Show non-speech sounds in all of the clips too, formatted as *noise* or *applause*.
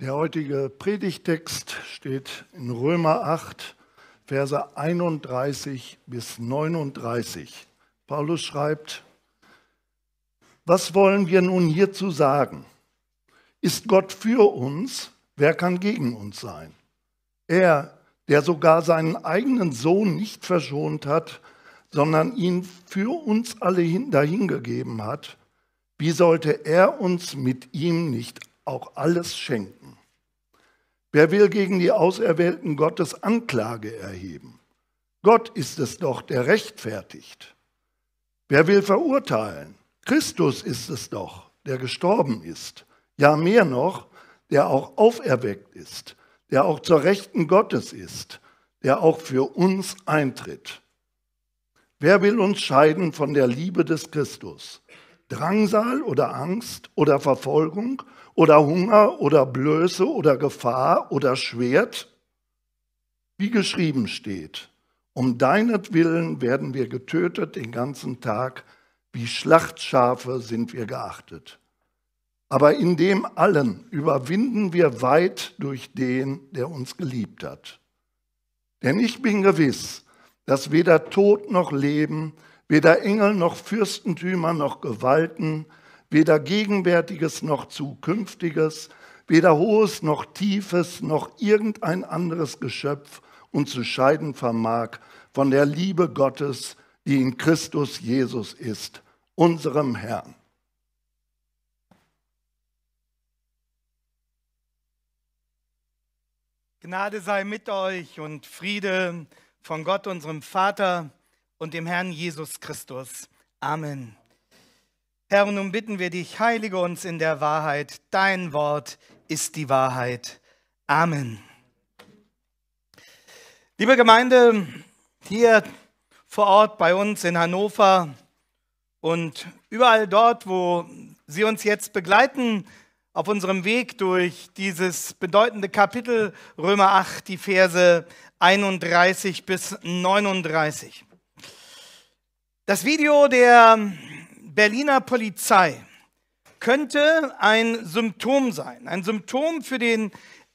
Der heutige Predigtext steht in Römer 8, Verse 31 bis 39. Paulus schreibt, was wollen wir nun hierzu sagen? Ist Gott für uns? Wer kann gegen uns sein? Er, der sogar seinen eigenen Sohn nicht verschont hat, sondern ihn für uns alle dahingegeben hat, wie sollte er uns mit ihm nicht auch alles schenken. Wer will gegen die Auserwählten Gottes Anklage erheben? Gott ist es doch, der rechtfertigt. Wer will verurteilen? Christus ist es doch, der gestorben ist. Ja, mehr noch, der auch auferweckt ist, der auch zur Rechten Gottes ist, der auch für uns eintritt. Wer will uns scheiden von der Liebe des Christus? Drangsal oder Angst oder Verfolgung oder Hunger oder Blöße oder Gefahr oder Schwert, wie geschrieben steht. Um deinetwillen werden wir getötet den ganzen Tag, wie Schlachtschafe sind wir geachtet. Aber in dem allen überwinden wir weit durch den, der uns geliebt hat. Denn ich bin gewiss, dass weder Tod noch Leben, weder Engel noch Fürstentümer noch Gewalten, weder gegenwärtiges noch zukünftiges, weder hohes noch tiefes noch irgendein anderes Geschöpf uns zu scheiden vermag von der Liebe Gottes, die in Christus Jesus ist, unserem Herrn. Gnade sei mit euch und Friede von Gott, unserem Vater und dem Herrn Jesus Christus. Amen. Herr, nun bitten wir dich, heilige uns in der Wahrheit. Dein Wort ist die Wahrheit. Amen. Liebe Gemeinde, hier vor Ort bei uns in Hannover und überall dort, wo Sie uns jetzt begleiten, auf unserem Weg durch dieses bedeutende Kapitel Römer 8, die Verse 31 bis 39. Das Video der Berliner Polizei könnte ein Symptom sein, ein Symptom für den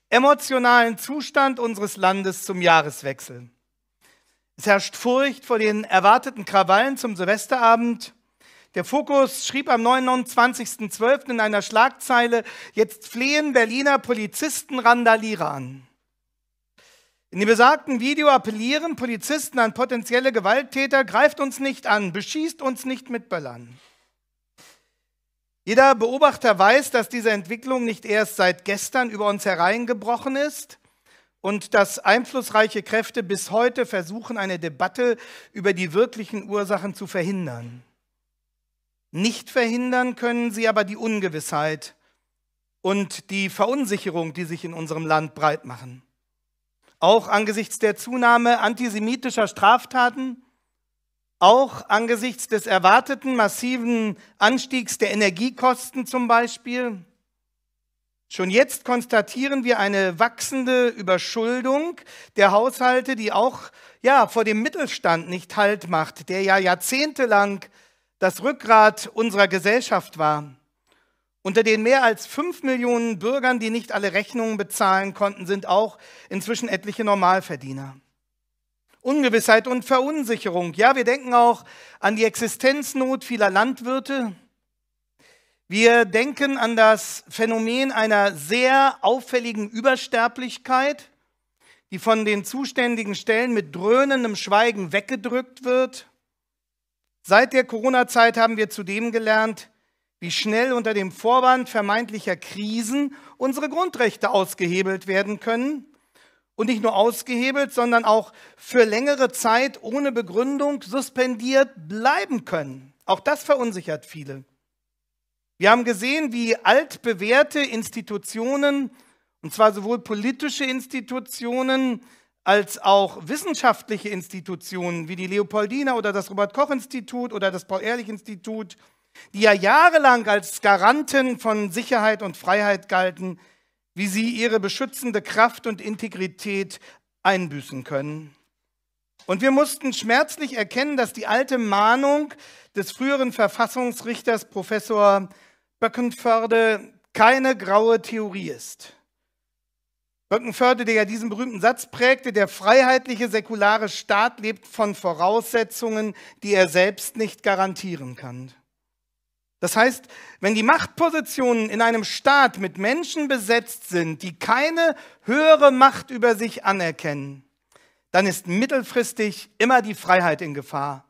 emotionalen Zustand unseres Landes zum Jahreswechsel. Es herrscht Furcht vor den erwarteten Krawallen zum Silvesterabend. Der Fokus schrieb am 29.12. in einer Schlagzeile, jetzt flehen Berliner Polizisten Randalierer an. In dem besagten Video appellieren Polizisten an potenzielle Gewalttäter, greift uns nicht an, beschießt uns nicht mit Böllern. Jeder Beobachter weiß, dass diese Entwicklung nicht erst seit gestern über uns hereingebrochen ist und dass einflussreiche Kräfte bis heute versuchen, eine Debatte über die wirklichen Ursachen zu verhindern. Nicht verhindern können sie aber die Ungewissheit und die Verunsicherung, die sich in unserem Land breitmachen. Auch angesichts der Zunahme antisemitischer Straftaten auch angesichts des erwarteten massiven Anstiegs der Energiekosten zum Beispiel. Schon jetzt konstatieren wir eine wachsende Überschuldung der Haushalte, die auch ja, vor dem Mittelstand nicht Halt macht, der ja jahrzehntelang das Rückgrat unserer Gesellschaft war. Unter den mehr als fünf Millionen Bürgern, die nicht alle Rechnungen bezahlen konnten, sind auch inzwischen etliche Normalverdiener. Ungewissheit und Verunsicherung. Ja, wir denken auch an die Existenznot vieler Landwirte. Wir denken an das Phänomen einer sehr auffälligen Übersterblichkeit, die von den zuständigen Stellen mit dröhnendem Schweigen weggedrückt wird. Seit der Corona-Zeit haben wir zudem gelernt, wie schnell unter dem Vorwand vermeintlicher Krisen unsere Grundrechte ausgehebelt werden können und nicht nur ausgehebelt, sondern auch für längere Zeit ohne Begründung suspendiert bleiben können. Auch das verunsichert viele. Wir haben gesehen, wie altbewährte Institutionen, und zwar sowohl politische Institutionen als auch wissenschaftliche Institutionen wie die Leopoldina oder das Robert Koch Institut oder das Paul Ehrlich Institut, die ja jahrelang als Garanten von Sicherheit und Freiheit galten, wie sie ihre beschützende Kraft und Integrität einbüßen können. Und wir mussten schmerzlich erkennen, dass die alte Mahnung des früheren Verfassungsrichters Professor Böckenförde keine graue Theorie ist. Böckenförde, der ja diesen berühmten Satz prägte, der freiheitliche säkulare Staat lebt von Voraussetzungen, die er selbst nicht garantieren kann. Das heißt, wenn die Machtpositionen in einem Staat mit Menschen besetzt sind, die keine höhere Macht über sich anerkennen, dann ist mittelfristig immer die Freiheit in Gefahr.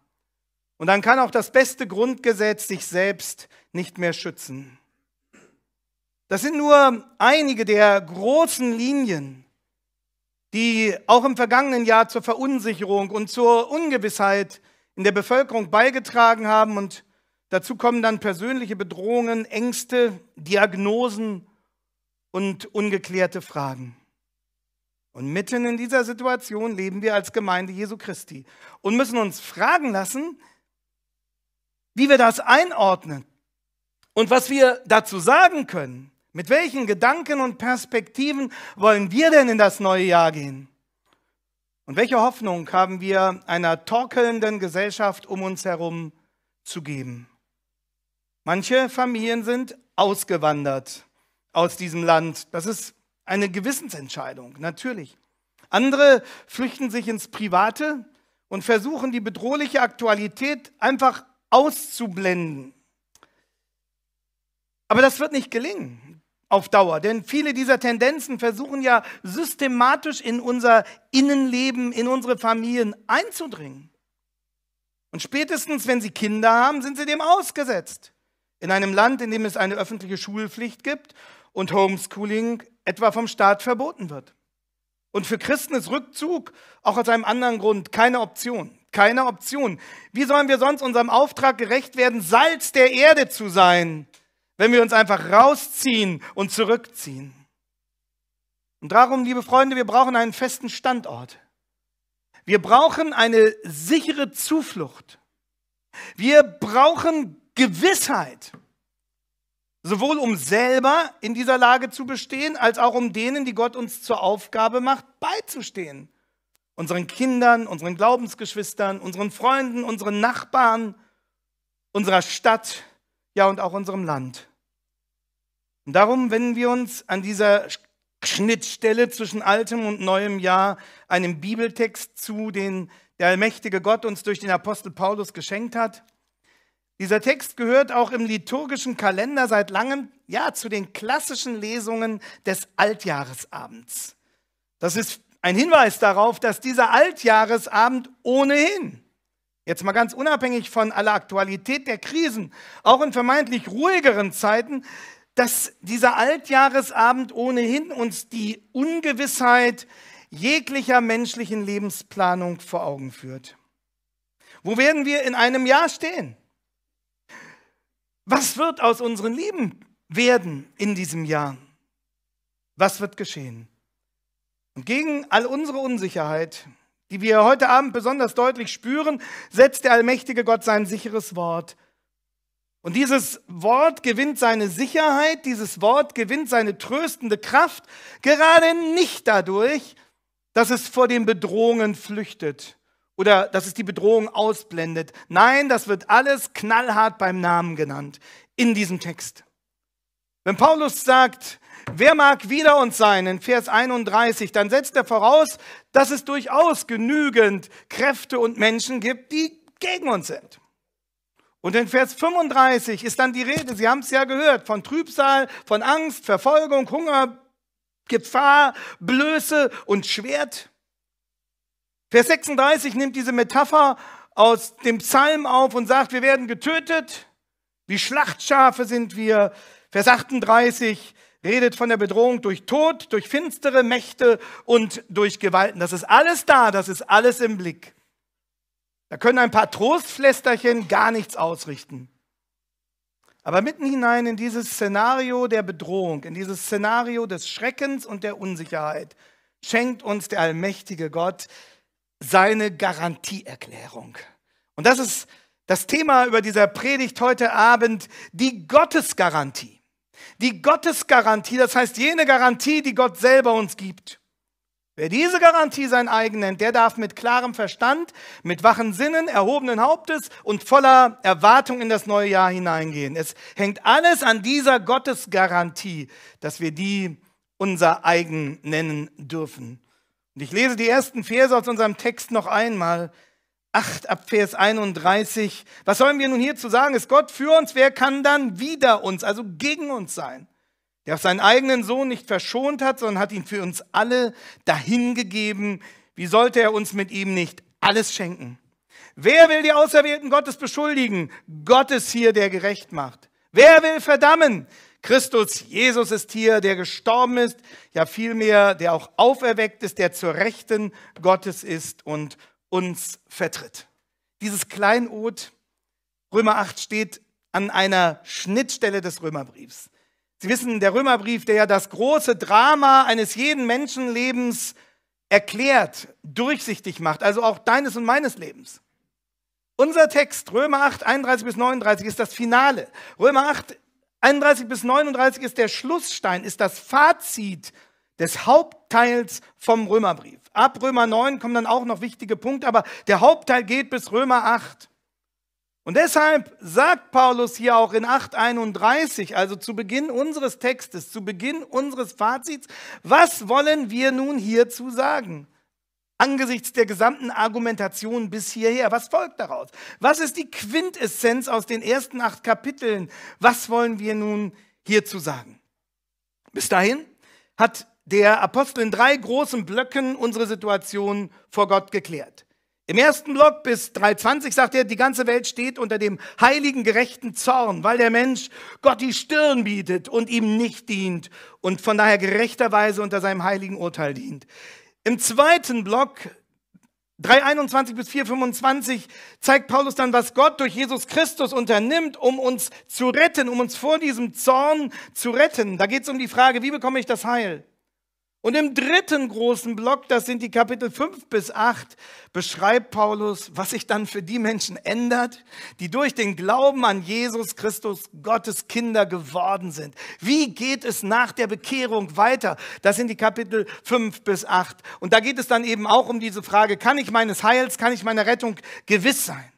Und dann kann auch das beste Grundgesetz sich selbst nicht mehr schützen. Das sind nur einige der großen Linien, die auch im vergangenen Jahr zur Verunsicherung und zur Ungewissheit in der Bevölkerung beigetragen haben und Dazu kommen dann persönliche Bedrohungen, Ängste, Diagnosen und ungeklärte Fragen. Und mitten in dieser Situation leben wir als Gemeinde Jesu Christi und müssen uns fragen lassen, wie wir das einordnen und was wir dazu sagen können. Mit welchen Gedanken und Perspektiven wollen wir denn in das neue Jahr gehen? Und welche Hoffnung haben wir einer torkelnden Gesellschaft um uns herum zu geben? Manche Familien sind ausgewandert aus diesem Land. Das ist eine Gewissensentscheidung, natürlich. Andere flüchten sich ins Private und versuchen die bedrohliche Aktualität einfach auszublenden. Aber das wird nicht gelingen auf Dauer, denn viele dieser Tendenzen versuchen ja systematisch in unser Innenleben, in unsere Familien einzudringen. Und spätestens, wenn sie Kinder haben, sind sie dem ausgesetzt. In einem Land, in dem es eine öffentliche Schulpflicht gibt und Homeschooling etwa vom Staat verboten wird. Und für Christen ist Rückzug auch aus einem anderen Grund keine Option. Keine Option. Wie sollen wir sonst unserem Auftrag gerecht werden, Salz der Erde zu sein, wenn wir uns einfach rausziehen und zurückziehen? Und darum, liebe Freunde, wir brauchen einen festen Standort. Wir brauchen eine sichere Zuflucht. Wir brauchen Gewissheit. Sowohl um selber in dieser Lage zu bestehen, als auch um denen, die Gott uns zur Aufgabe macht, beizustehen. Unseren Kindern, unseren Glaubensgeschwistern, unseren Freunden, unseren Nachbarn, unserer Stadt, ja und auch unserem Land. Und darum wenden wir uns an dieser Schnittstelle zwischen altem und neuem Jahr einem Bibeltext zu, den der allmächtige Gott uns durch den Apostel Paulus geschenkt hat. Dieser Text gehört auch im liturgischen Kalender seit langem ja, zu den klassischen Lesungen des Altjahresabends. Das ist ein Hinweis darauf, dass dieser Altjahresabend ohnehin, jetzt mal ganz unabhängig von aller Aktualität der Krisen, auch in vermeintlich ruhigeren Zeiten, dass dieser Altjahresabend ohnehin uns die Ungewissheit jeglicher menschlichen Lebensplanung vor Augen führt. Wo werden wir in einem Jahr stehen? Was wird aus unseren Lieben werden in diesem Jahr? Was wird geschehen? Und gegen all unsere Unsicherheit, die wir heute Abend besonders deutlich spüren, setzt der allmächtige Gott sein sicheres Wort. Und dieses Wort gewinnt seine Sicherheit, dieses Wort gewinnt seine tröstende Kraft, gerade nicht dadurch, dass es vor den Bedrohungen flüchtet, oder dass es die Bedrohung ausblendet. Nein, das wird alles knallhart beim Namen genannt in diesem Text. Wenn Paulus sagt, wer mag wider uns sein in Vers 31, dann setzt er voraus, dass es durchaus genügend Kräfte und Menschen gibt, die gegen uns sind. Und in Vers 35 ist dann die Rede, Sie haben es ja gehört, von Trübsal, von Angst, Verfolgung, Hunger, Gefahr, Blöße und Schwert. Vers 36 nimmt diese Metapher aus dem Psalm auf und sagt, wir werden getötet, wie Schlachtschafe sind wir. Vers 38 redet von der Bedrohung durch Tod, durch finstere Mächte und durch Gewalten. Das ist alles da, das ist alles im Blick. Da können ein paar Trostflästerchen gar nichts ausrichten. Aber mitten hinein in dieses Szenario der Bedrohung, in dieses Szenario des Schreckens und der Unsicherheit, schenkt uns der allmächtige Gott seine Garantieerklärung. Und das ist das Thema über dieser Predigt heute Abend, die Gottesgarantie. Die Gottesgarantie, das heißt jene Garantie, die Gott selber uns gibt. Wer diese Garantie sein eigen nennt, der darf mit klarem Verstand, mit wachen Sinnen, erhobenen Hauptes und voller Erwartung in das neue Jahr hineingehen. Es hängt alles an dieser Gottesgarantie, dass wir die unser eigen nennen dürfen. Und ich lese die ersten Verse aus unserem Text noch einmal. 8 ab Vers 31. Was sollen wir nun hierzu sagen? Ist Gott für uns? Wer kann dann wider uns, also gegen uns sein? Der auf seinen eigenen Sohn nicht verschont hat, sondern hat ihn für uns alle dahingegeben. Wie sollte er uns mit ihm nicht alles schenken? Wer will die Auserwählten Gottes beschuldigen? Gott ist hier, der gerecht macht. Wer will verdammen? Christus Jesus ist hier, der gestorben ist, ja vielmehr, der auch auferweckt ist, der zur Rechten Gottes ist und uns vertritt. Dieses Kleinod, Römer 8 steht an einer Schnittstelle des Römerbriefs. Sie wissen, der Römerbrief, der ja das große Drama eines jeden Menschenlebens erklärt, durchsichtig macht, also auch deines und meines Lebens. Unser Text, Römer 8, 31 bis 39, ist das Finale. Römer 8 31 bis 39 ist der Schlussstein, ist das Fazit des Hauptteils vom Römerbrief. Ab Römer 9 kommen dann auch noch wichtige Punkte, aber der Hauptteil geht bis Römer 8. Und deshalb sagt Paulus hier auch in 8.31, also zu Beginn unseres Textes, zu Beginn unseres Fazits, was wollen wir nun hierzu sagen? angesichts der gesamten Argumentation bis hierher. Was folgt daraus? Was ist die Quintessenz aus den ersten acht Kapiteln? Was wollen wir nun hierzu sagen? Bis dahin hat der Apostel in drei großen Blöcken unsere Situation vor Gott geklärt. Im ersten Block bis 3.20 sagt er, die ganze Welt steht unter dem heiligen, gerechten Zorn, weil der Mensch Gott die Stirn bietet und ihm nicht dient und von daher gerechterweise unter seinem heiligen Urteil dient. Im zweiten Block 321 bis 425 zeigt Paulus dann, was Gott durch Jesus Christus unternimmt, um uns zu retten, um uns vor diesem Zorn zu retten. Da geht es um die Frage, wie bekomme ich das Heil? Und im dritten großen Block, das sind die Kapitel 5 bis 8, beschreibt Paulus, was sich dann für die Menschen ändert, die durch den Glauben an Jesus Christus Gottes Kinder geworden sind. Wie geht es nach der Bekehrung weiter? Das sind die Kapitel 5 bis 8. Und da geht es dann eben auch um diese Frage, kann ich meines Heils, kann ich meiner Rettung gewiss sein?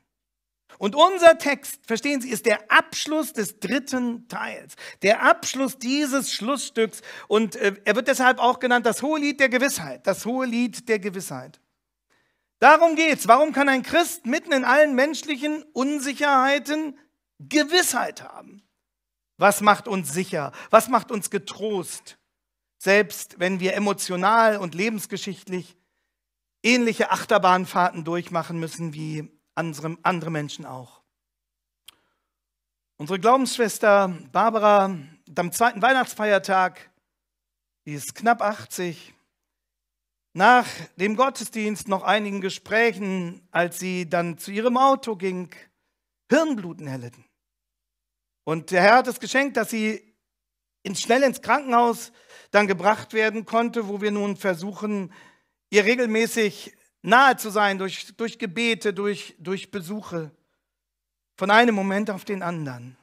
Und unser Text, verstehen Sie, ist der Abschluss des dritten Teils, der Abschluss dieses Schlussstücks. Und äh, er wird deshalb auch genannt das hohe Lied der Gewissheit, das hohe Lied der Gewissheit. Darum geht's. Warum kann ein Christ mitten in allen menschlichen Unsicherheiten Gewissheit haben? Was macht uns sicher? Was macht uns getrost? Selbst wenn wir emotional und lebensgeschichtlich ähnliche Achterbahnfahrten durchmachen müssen wie andere, andere Menschen auch. Unsere Glaubensschwester Barbara, am zweiten Weihnachtsfeiertag, die ist knapp 80, nach dem Gottesdienst noch einigen Gesprächen, als sie dann zu ihrem Auto ging, Hirnbluten erlitten. Und der Herr hat es geschenkt, dass sie ins, schnell ins Krankenhaus dann gebracht werden konnte, wo wir nun versuchen, ihr regelmäßig nahe zu sein durch, durch Gebete, durch, durch Besuche, von einem Moment auf den anderen.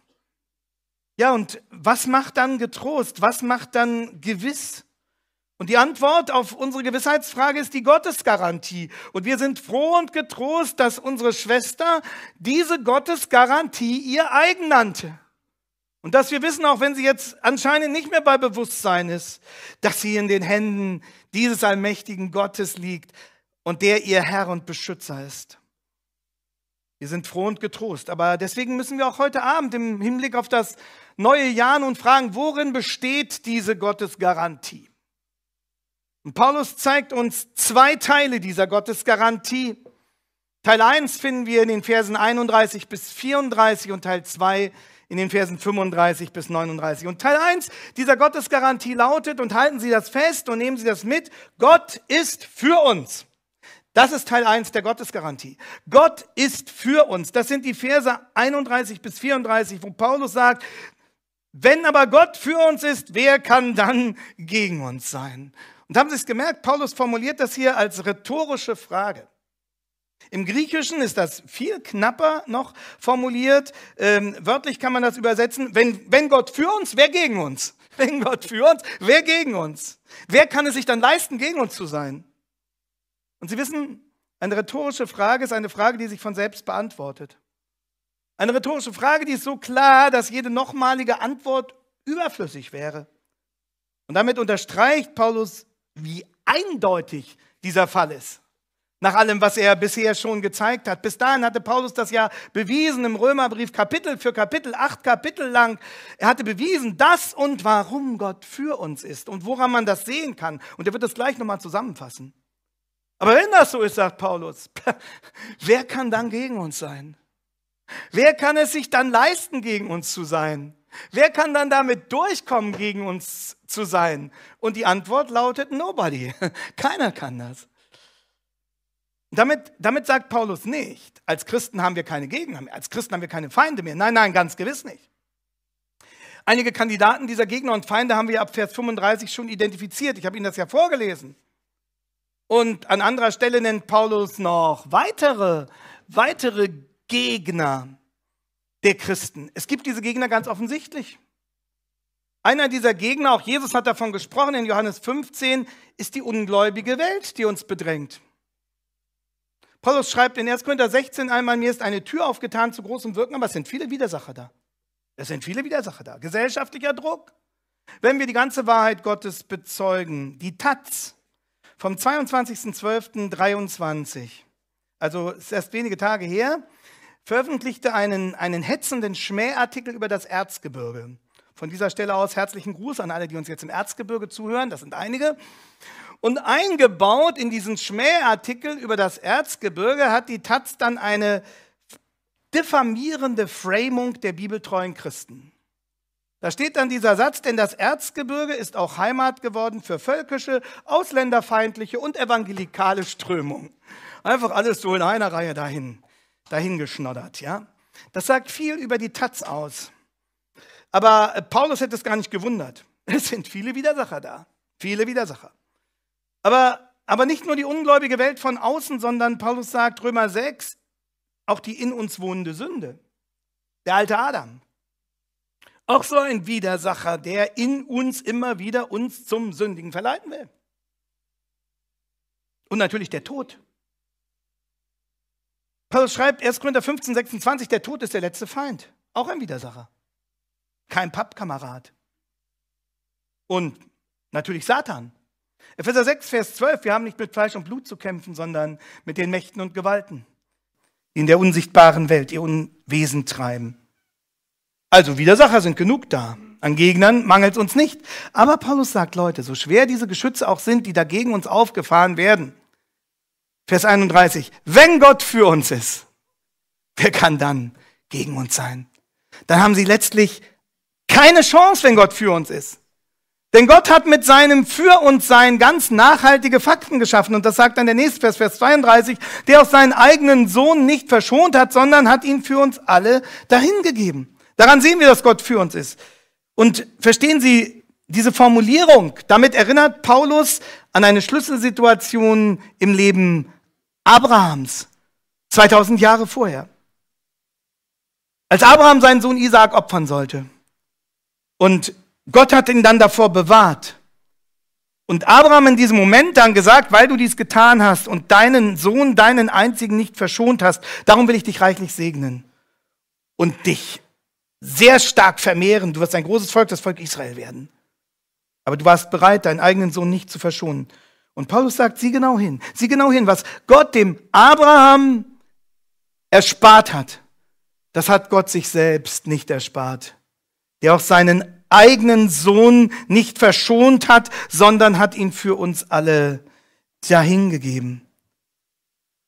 Ja, und was macht dann getrost? Was macht dann gewiss? Und die Antwort auf unsere Gewissheitsfrage ist die Gottesgarantie. Und wir sind froh und getrost, dass unsere Schwester diese Gottesgarantie ihr eigen nannte. Und dass wir wissen, auch wenn sie jetzt anscheinend nicht mehr bei Bewusstsein ist, dass sie in den Händen dieses allmächtigen Gottes liegt, und der ihr Herr und Beschützer ist. Wir sind froh und getrost, aber deswegen müssen wir auch heute Abend im Hinblick auf das neue Jahr nun fragen, worin besteht diese Gottesgarantie? Und Paulus zeigt uns zwei Teile dieser Gottesgarantie. Teil 1 finden wir in den Versen 31 bis 34 und Teil 2 in den Versen 35 bis 39. Und Teil 1 dieser Gottesgarantie lautet, und halten Sie das fest und nehmen Sie das mit, Gott ist für uns. Das ist Teil 1 der Gottesgarantie. Gott ist für uns. Das sind die Verse 31 bis 34, wo Paulus sagt, wenn aber Gott für uns ist, wer kann dann gegen uns sein? Und haben Sie es gemerkt, Paulus formuliert das hier als rhetorische Frage. Im Griechischen ist das viel knapper noch formuliert. Ähm, wörtlich kann man das übersetzen, wenn, wenn Gott für uns, wer gegen uns? Wenn Gott für uns, wer gegen uns? Wer kann es sich dann leisten, gegen uns zu sein? Und Sie wissen, eine rhetorische Frage ist eine Frage, die sich von selbst beantwortet. Eine rhetorische Frage, die ist so klar, dass jede nochmalige Antwort überflüssig wäre. Und damit unterstreicht Paulus, wie eindeutig dieser Fall ist. Nach allem, was er bisher schon gezeigt hat. Bis dahin hatte Paulus das ja bewiesen im Römerbrief Kapitel für Kapitel, acht Kapitel lang. Er hatte bewiesen, dass und warum Gott für uns ist und woran man das sehen kann. Und er wird das gleich nochmal zusammenfassen. Aber wenn das so ist, sagt Paulus, *laughs* wer kann dann gegen uns sein? Wer kann es sich dann leisten, gegen uns zu sein? Wer kann dann damit durchkommen, gegen uns zu sein? Und die Antwort lautet Nobody. *laughs* Keiner kann das. Damit, damit sagt Paulus nicht, als Christen haben wir keine Gegner mehr, als Christen haben wir keine Feinde mehr. Nein, nein, ganz gewiss nicht. Einige Kandidaten dieser Gegner und Feinde haben wir ab Vers 35 schon identifiziert. Ich habe Ihnen das ja vorgelesen. Und an anderer Stelle nennt Paulus noch weitere, weitere Gegner der Christen. Es gibt diese Gegner ganz offensichtlich. Einer dieser Gegner, auch Jesus hat davon gesprochen in Johannes 15, ist die ungläubige Welt, die uns bedrängt. Paulus schreibt in 1. Korinther 16 einmal, mir ist eine Tür aufgetan zu großem Wirken, aber es sind viele Widersacher da. Es sind viele Widersacher da. Gesellschaftlicher Druck. Wenn wir die ganze Wahrheit Gottes bezeugen, die Taz, vom 22.12.23, also ist erst wenige Tage her, veröffentlichte einen, einen hetzenden Schmähartikel über das Erzgebirge. Von dieser Stelle aus herzlichen Gruß an alle, die uns jetzt im Erzgebirge zuhören, das sind einige. Und eingebaut in diesen Schmähartikel über das Erzgebirge hat die Taz dann eine diffamierende Framung der bibeltreuen Christen. Da steht dann dieser Satz, denn das Erzgebirge ist auch Heimat geworden für völkische, ausländerfeindliche und evangelikale Strömungen. Einfach alles so in einer Reihe dahin, dahin geschnoddert, ja. Das sagt viel über die Taz aus. Aber äh, Paulus hätte es gar nicht gewundert. *laughs* Es sind viele Widersacher da. Viele Widersacher. Aber, aber nicht nur die ungläubige Welt von außen, sondern Paulus sagt, Römer 6, auch die in uns wohnende Sünde. Der alte Adam auch so ein Widersacher, der in uns immer wieder uns zum Sündigen verleiten will. Und natürlich der Tod. Paulus schreibt 1. Korinther 15, 26, der Tod ist der letzte Feind. Auch ein Widersacher. Kein Pappkamerad. Und natürlich Satan. Epheser 6, Vers 12, wir haben nicht mit Fleisch und Blut zu kämpfen, sondern mit den Mächten und Gewalten, die in der unsichtbaren Welt ihr Unwesen treiben. Also Widersacher sind genug da. An Gegnern mangelt es uns nicht. Aber Paulus sagt, Leute, so schwer diese Geschütze auch sind, die dagegen uns aufgefahren werden. Vers 31, wenn Gott für uns ist, wer kann dann gegen uns sein? Dann haben sie letztlich keine Chance, wenn Gott für uns ist. Denn Gott hat mit seinem Für uns Sein ganz nachhaltige Fakten geschaffen. Und das sagt dann der nächste Vers, Vers 32, der auch seinen eigenen Sohn nicht verschont hat, sondern hat ihn für uns alle dahingegeben. Daran sehen wir, dass Gott für uns ist. Und verstehen Sie diese Formulierung? Damit erinnert Paulus an eine Schlüsselsituation im Leben Abrahams 2000 Jahre vorher. Als Abraham seinen Sohn Isaak opfern sollte. Und Gott hat ihn dann davor bewahrt. Und Abraham in diesem Moment dann gesagt, weil du dies getan hast und deinen Sohn, deinen einzigen nicht verschont hast, darum will ich dich reichlich segnen. Und dich sehr stark vermehren. Du wirst ein großes Volk, das Volk Israel werden. Aber du warst bereit, deinen eigenen Sohn nicht zu verschonen. Und Paulus sagt, sieh genau hin, sieh genau hin, was Gott dem Abraham erspart hat. Das hat Gott sich selbst nicht erspart, der auch seinen eigenen Sohn nicht verschont hat, sondern hat ihn für uns alle dahingegeben.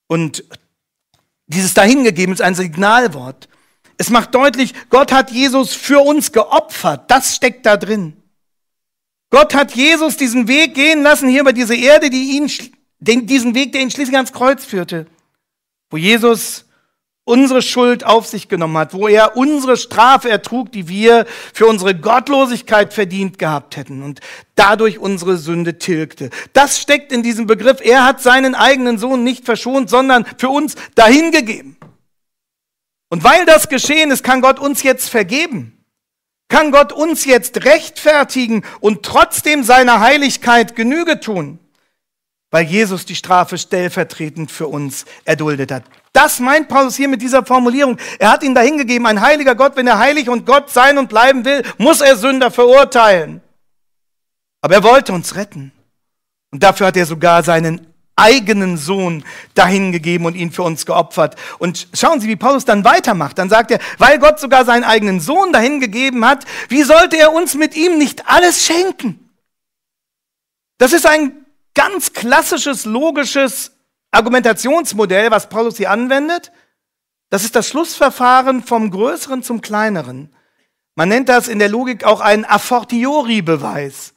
Und dieses dahingegeben ist ein Signalwort. Es macht deutlich, Gott hat Jesus für uns geopfert. Das steckt da drin. Gott hat Jesus diesen Weg gehen lassen hier über diese Erde, die ihn, den, diesen Weg, der ihn schließlich ans Kreuz führte, wo Jesus unsere Schuld auf sich genommen hat, wo er unsere Strafe ertrug, die wir für unsere Gottlosigkeit verdient gehabt hätten und dadurch unsere Sünde tilgte. Das steckt in diesem Begriff. Er hat seinen eigenen Sohn nicht verschont, sondern für uns dahingegeben. Und weil das geschehen ist, kann Gott uns jetzt vergeben. Kann Gott uns jetzt rechtfertigen und trotzdem seiner Heiligkeit Genüge tun, weil Jesus die Strafe stellvertretend für uns erduldet hat. Das meint Paulus hier mit dieser Formulierung. Er hat ihn dahingegeben, ein heiliger Gott, wenn er heilig und Gott sein und bleiben will, muss er Sünder verurteilen. Aber er wollte uns retten. Und dafür hat er sogar seinen eigenen Sohn dahingegeben und ihn für uns geopfert. Und schauen Sie, wie Paulus dann weitermacht. Dann sagt er, weil Gott sogar seinen eigenen Sohn dahingegeben hat, wie sollte er uns mit ihm nicht alles schenken? Das ist ein ganz klassisches, logisches Argumentationsmodell, was Paulus hier anwendet. Das ist das Schlussverfahren vom Größeren zum Kleineren. Man nennt das in der Logik auch einen A fortiori-Beweis.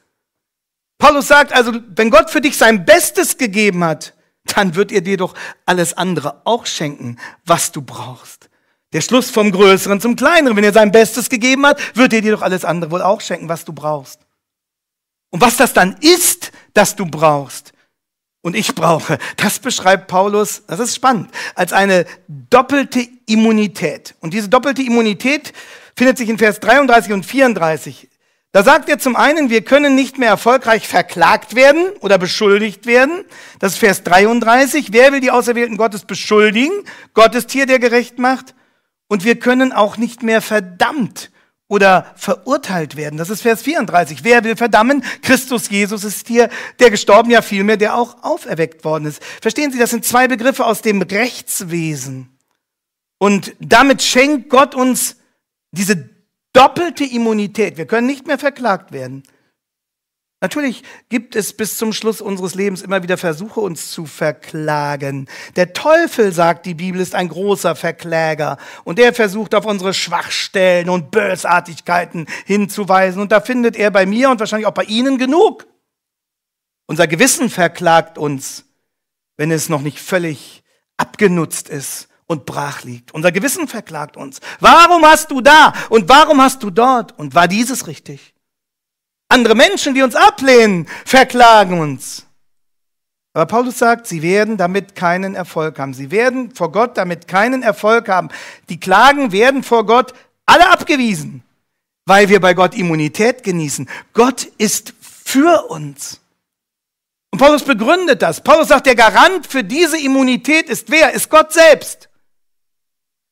Paulus sagt also, wenn Gott für dich sein Bestes gegeben hat, dann wird er dir doch alles andere auch schenken, was du brauchst. Der Schluss vom Größeren zum Kleineren. Wenn er sein Bestes gegeben hat, wird er dir doch alles andere wohl auch schenken, was du brauchst. Und was das dann ist, das du brauchst und ich brauche, das beschreibt Paulus, das ist spannend, als eine doppelte Immunität. Und diese doppelte Immunität findet sich in Vers 33 und 34 da sagt er zum einen, wir können nicht mehr erfolgreich verklagt werden oder beschuldigt werden. Das ist Vers 33. Wer will die Auserwählten Gottes beschuldigen? Gott ist hier, der gerecht macht. Und wir können auch nicht mehr verdammt oder verurteilt werden. Das ist Vers 34. Wer will verdammen? Christus Jesus ist hier der gestorben, ja vielmehr, der auch auferweckt worden ist. Verstehen Sie, das sind zwei Begriffe aus dem Rechtswesen. Und damit schenkt Gott uns diese doppelte Immunität. Wir können nicht mehr verklagt werden. Natürlich gibt es bis zum Schluss unseres Lebens immer wieder Versuche, uns zu verklagen. Der Teufel, sagt die Bibel, ist ein großer Verkläger und er versucht auf unsere Schwachstellen und Bösartigkeiten hinzuweisen und da findet er bei mir und wahrscheinlich auch bei Ihnen genug. Unser Gewissen verklagt uns, wenn es noch nicht völlig abgenutzt ist und brach liegt. Unser Gewissen verklagt uns. Warum hast du da und warum hast du dort und war dieses richtig? Andere Menschen, die uns ablehnen, verklagen uns. Aber Paulus sagt, sie werden damit keinen Erfolg haben. Sie werden vor Gott damit keinen Erfolg haben. Die Klagen werden vor Gott alle abgewiesen, weil wir bei Gott Immunität genießen. Gott ist für uns. Und Paulus begründet das. Paulus sagt, der Garant für diese Immunität ist wer? Ist Gott selbst.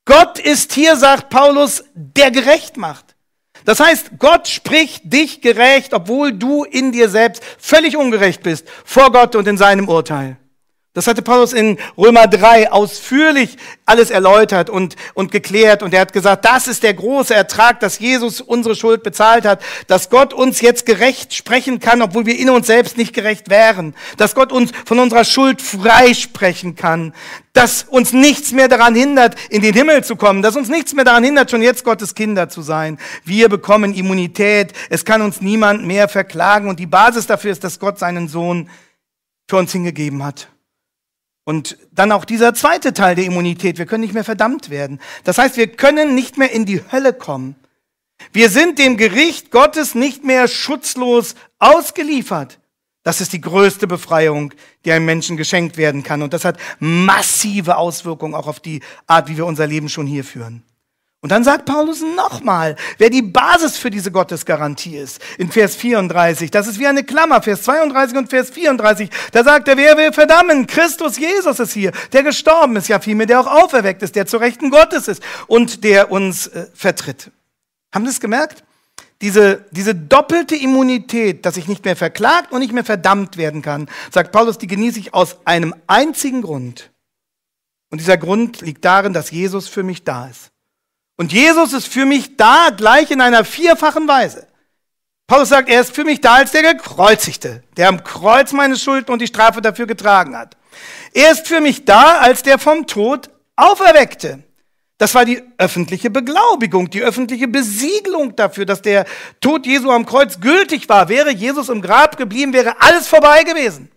Gott ist hier, sagt Paulus, der gerecht macht. Das heißt, Gott spricht dich gerecht, obwohl du in dir selbst völlig ungerecht bist vor Gott und in seinem Urteil. Das hatte Paulus in Römer 3 ausführlich alles erläutert und, und geklärt. Und er hat gesagt, das ist der große Ertrag, dass Jesus unsere Schuld bezahlt hat, dass Gott uns jetzt gerecht sprechen kann, obwohl wir in uns selbst nicht gerecht wären, dass Gott uns von unserer Schuld freisprechen kann, dass uns nichts mehr daran hindert, in den Himmel zu kommen, dass uns nichts mehr daran hindert, schon jetzt Gottes Kinder zu sein. Wir bekommen Immunität, es kann uns niemand mehr verklagen. Und die Basis dafür ist, dass Gott seinen Sohn für uns hingegeben hat. Und dann auch dieser zweite Teil der Immunität. Wir können nicht mehr verdammt werden. Das heißt, wir können nicht mehr in die Hölle kommen. Wir sind dem Gericht Gottes nicht mehr schutzlos ausgeliefert. Das ist die größte Befreiung, die einem Menschen geschenkt werden kann. Und das hat massive Auswirkungen auch auf die Art, wie wir unser Leben schon hier führen. Und dann sagt Paulus nochmal, wer die Basis für diese Gottesgarantie ist, in Vers 34, das ist wie eine Klammer, Vers 32 und Vers 34, da sagt er, wer will verdammen, Christus Jesus ist hier, der gestorben ist, ja vielmehr, der auch auferweckt ist, der zu Rechten Gottes ist und der uns äh, vertritt. Haben Sie es gemerkt? Diese, diese doppelte Immunität, dass ich nicht mehr verklagt und nicht mehr verdammt werden kann, sagt Paulus, die genieße ich aus einem einzigen Grund. Und dieser Grund liegt darin, dass Jesus für mich da ist. Und Jesus ist für mich da gleich in einer vierfachen Weise. Paulus sagt, er ist für mich da als der Gekreuzigte, der am Kreuz meine Schulden und die Strafe dafür getragen hat. Er ist für mich da als der vom Tod Auferweckte. Das war die öffentliche Beglaubigung, die öffentliche Besiegelung dafür, dass der Tod Jesu am Kreuz gültig war. Wäre Jesus im Grab geblieben, wäre alles vorbei gewesen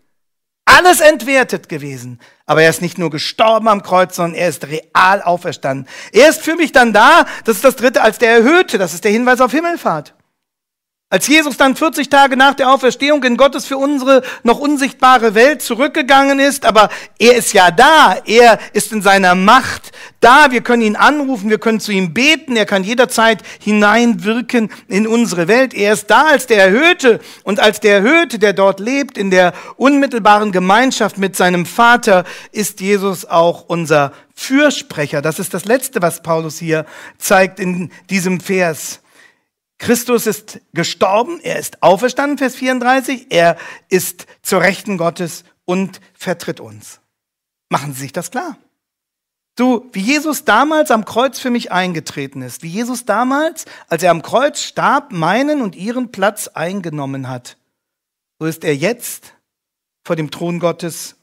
alles entwertet gewesen. Aber er ist nicht nur gestorben am Kreuz, sondern er ist real auferstanden. Er ist für mich dann da, das ist das dritte, als der Erhöhte, das ist der Hinweis auf Himmelfahrt. Als Jesus dann 40 Tage nach der Auferstehung in Gottes für unsere noch unsichtbare Welt zurückgegangen ist, aber er ist ja da, er ist in seiner Macht da, wir können ihn anrufen, wir können zu ihm beten, er kann jederzeit hineinwirken in unsere Welt. Er ist da als der Erhöhte und als der Erhöhte, der dort lebt, in der unmittelbaren Gemeinschaft mit seinem Vater, ist Jesus auch unser Fürsprecher. Das ist das Letzte, was Paulus hier zeigt in diesem Vers. Christus ist gestorben, er ist auferstanden, Vers 34, er ist zur Rechten Gottes und vertritt uns. Machen Sie sich das klar. Du, wie Jesus damals am Kreuz für mich eingetreten ist, wie Jesus damals, als er am Kreuz starb, meinen und ihren Platz eingenommen hat, so ist er jetzt vor dem Thron Gottes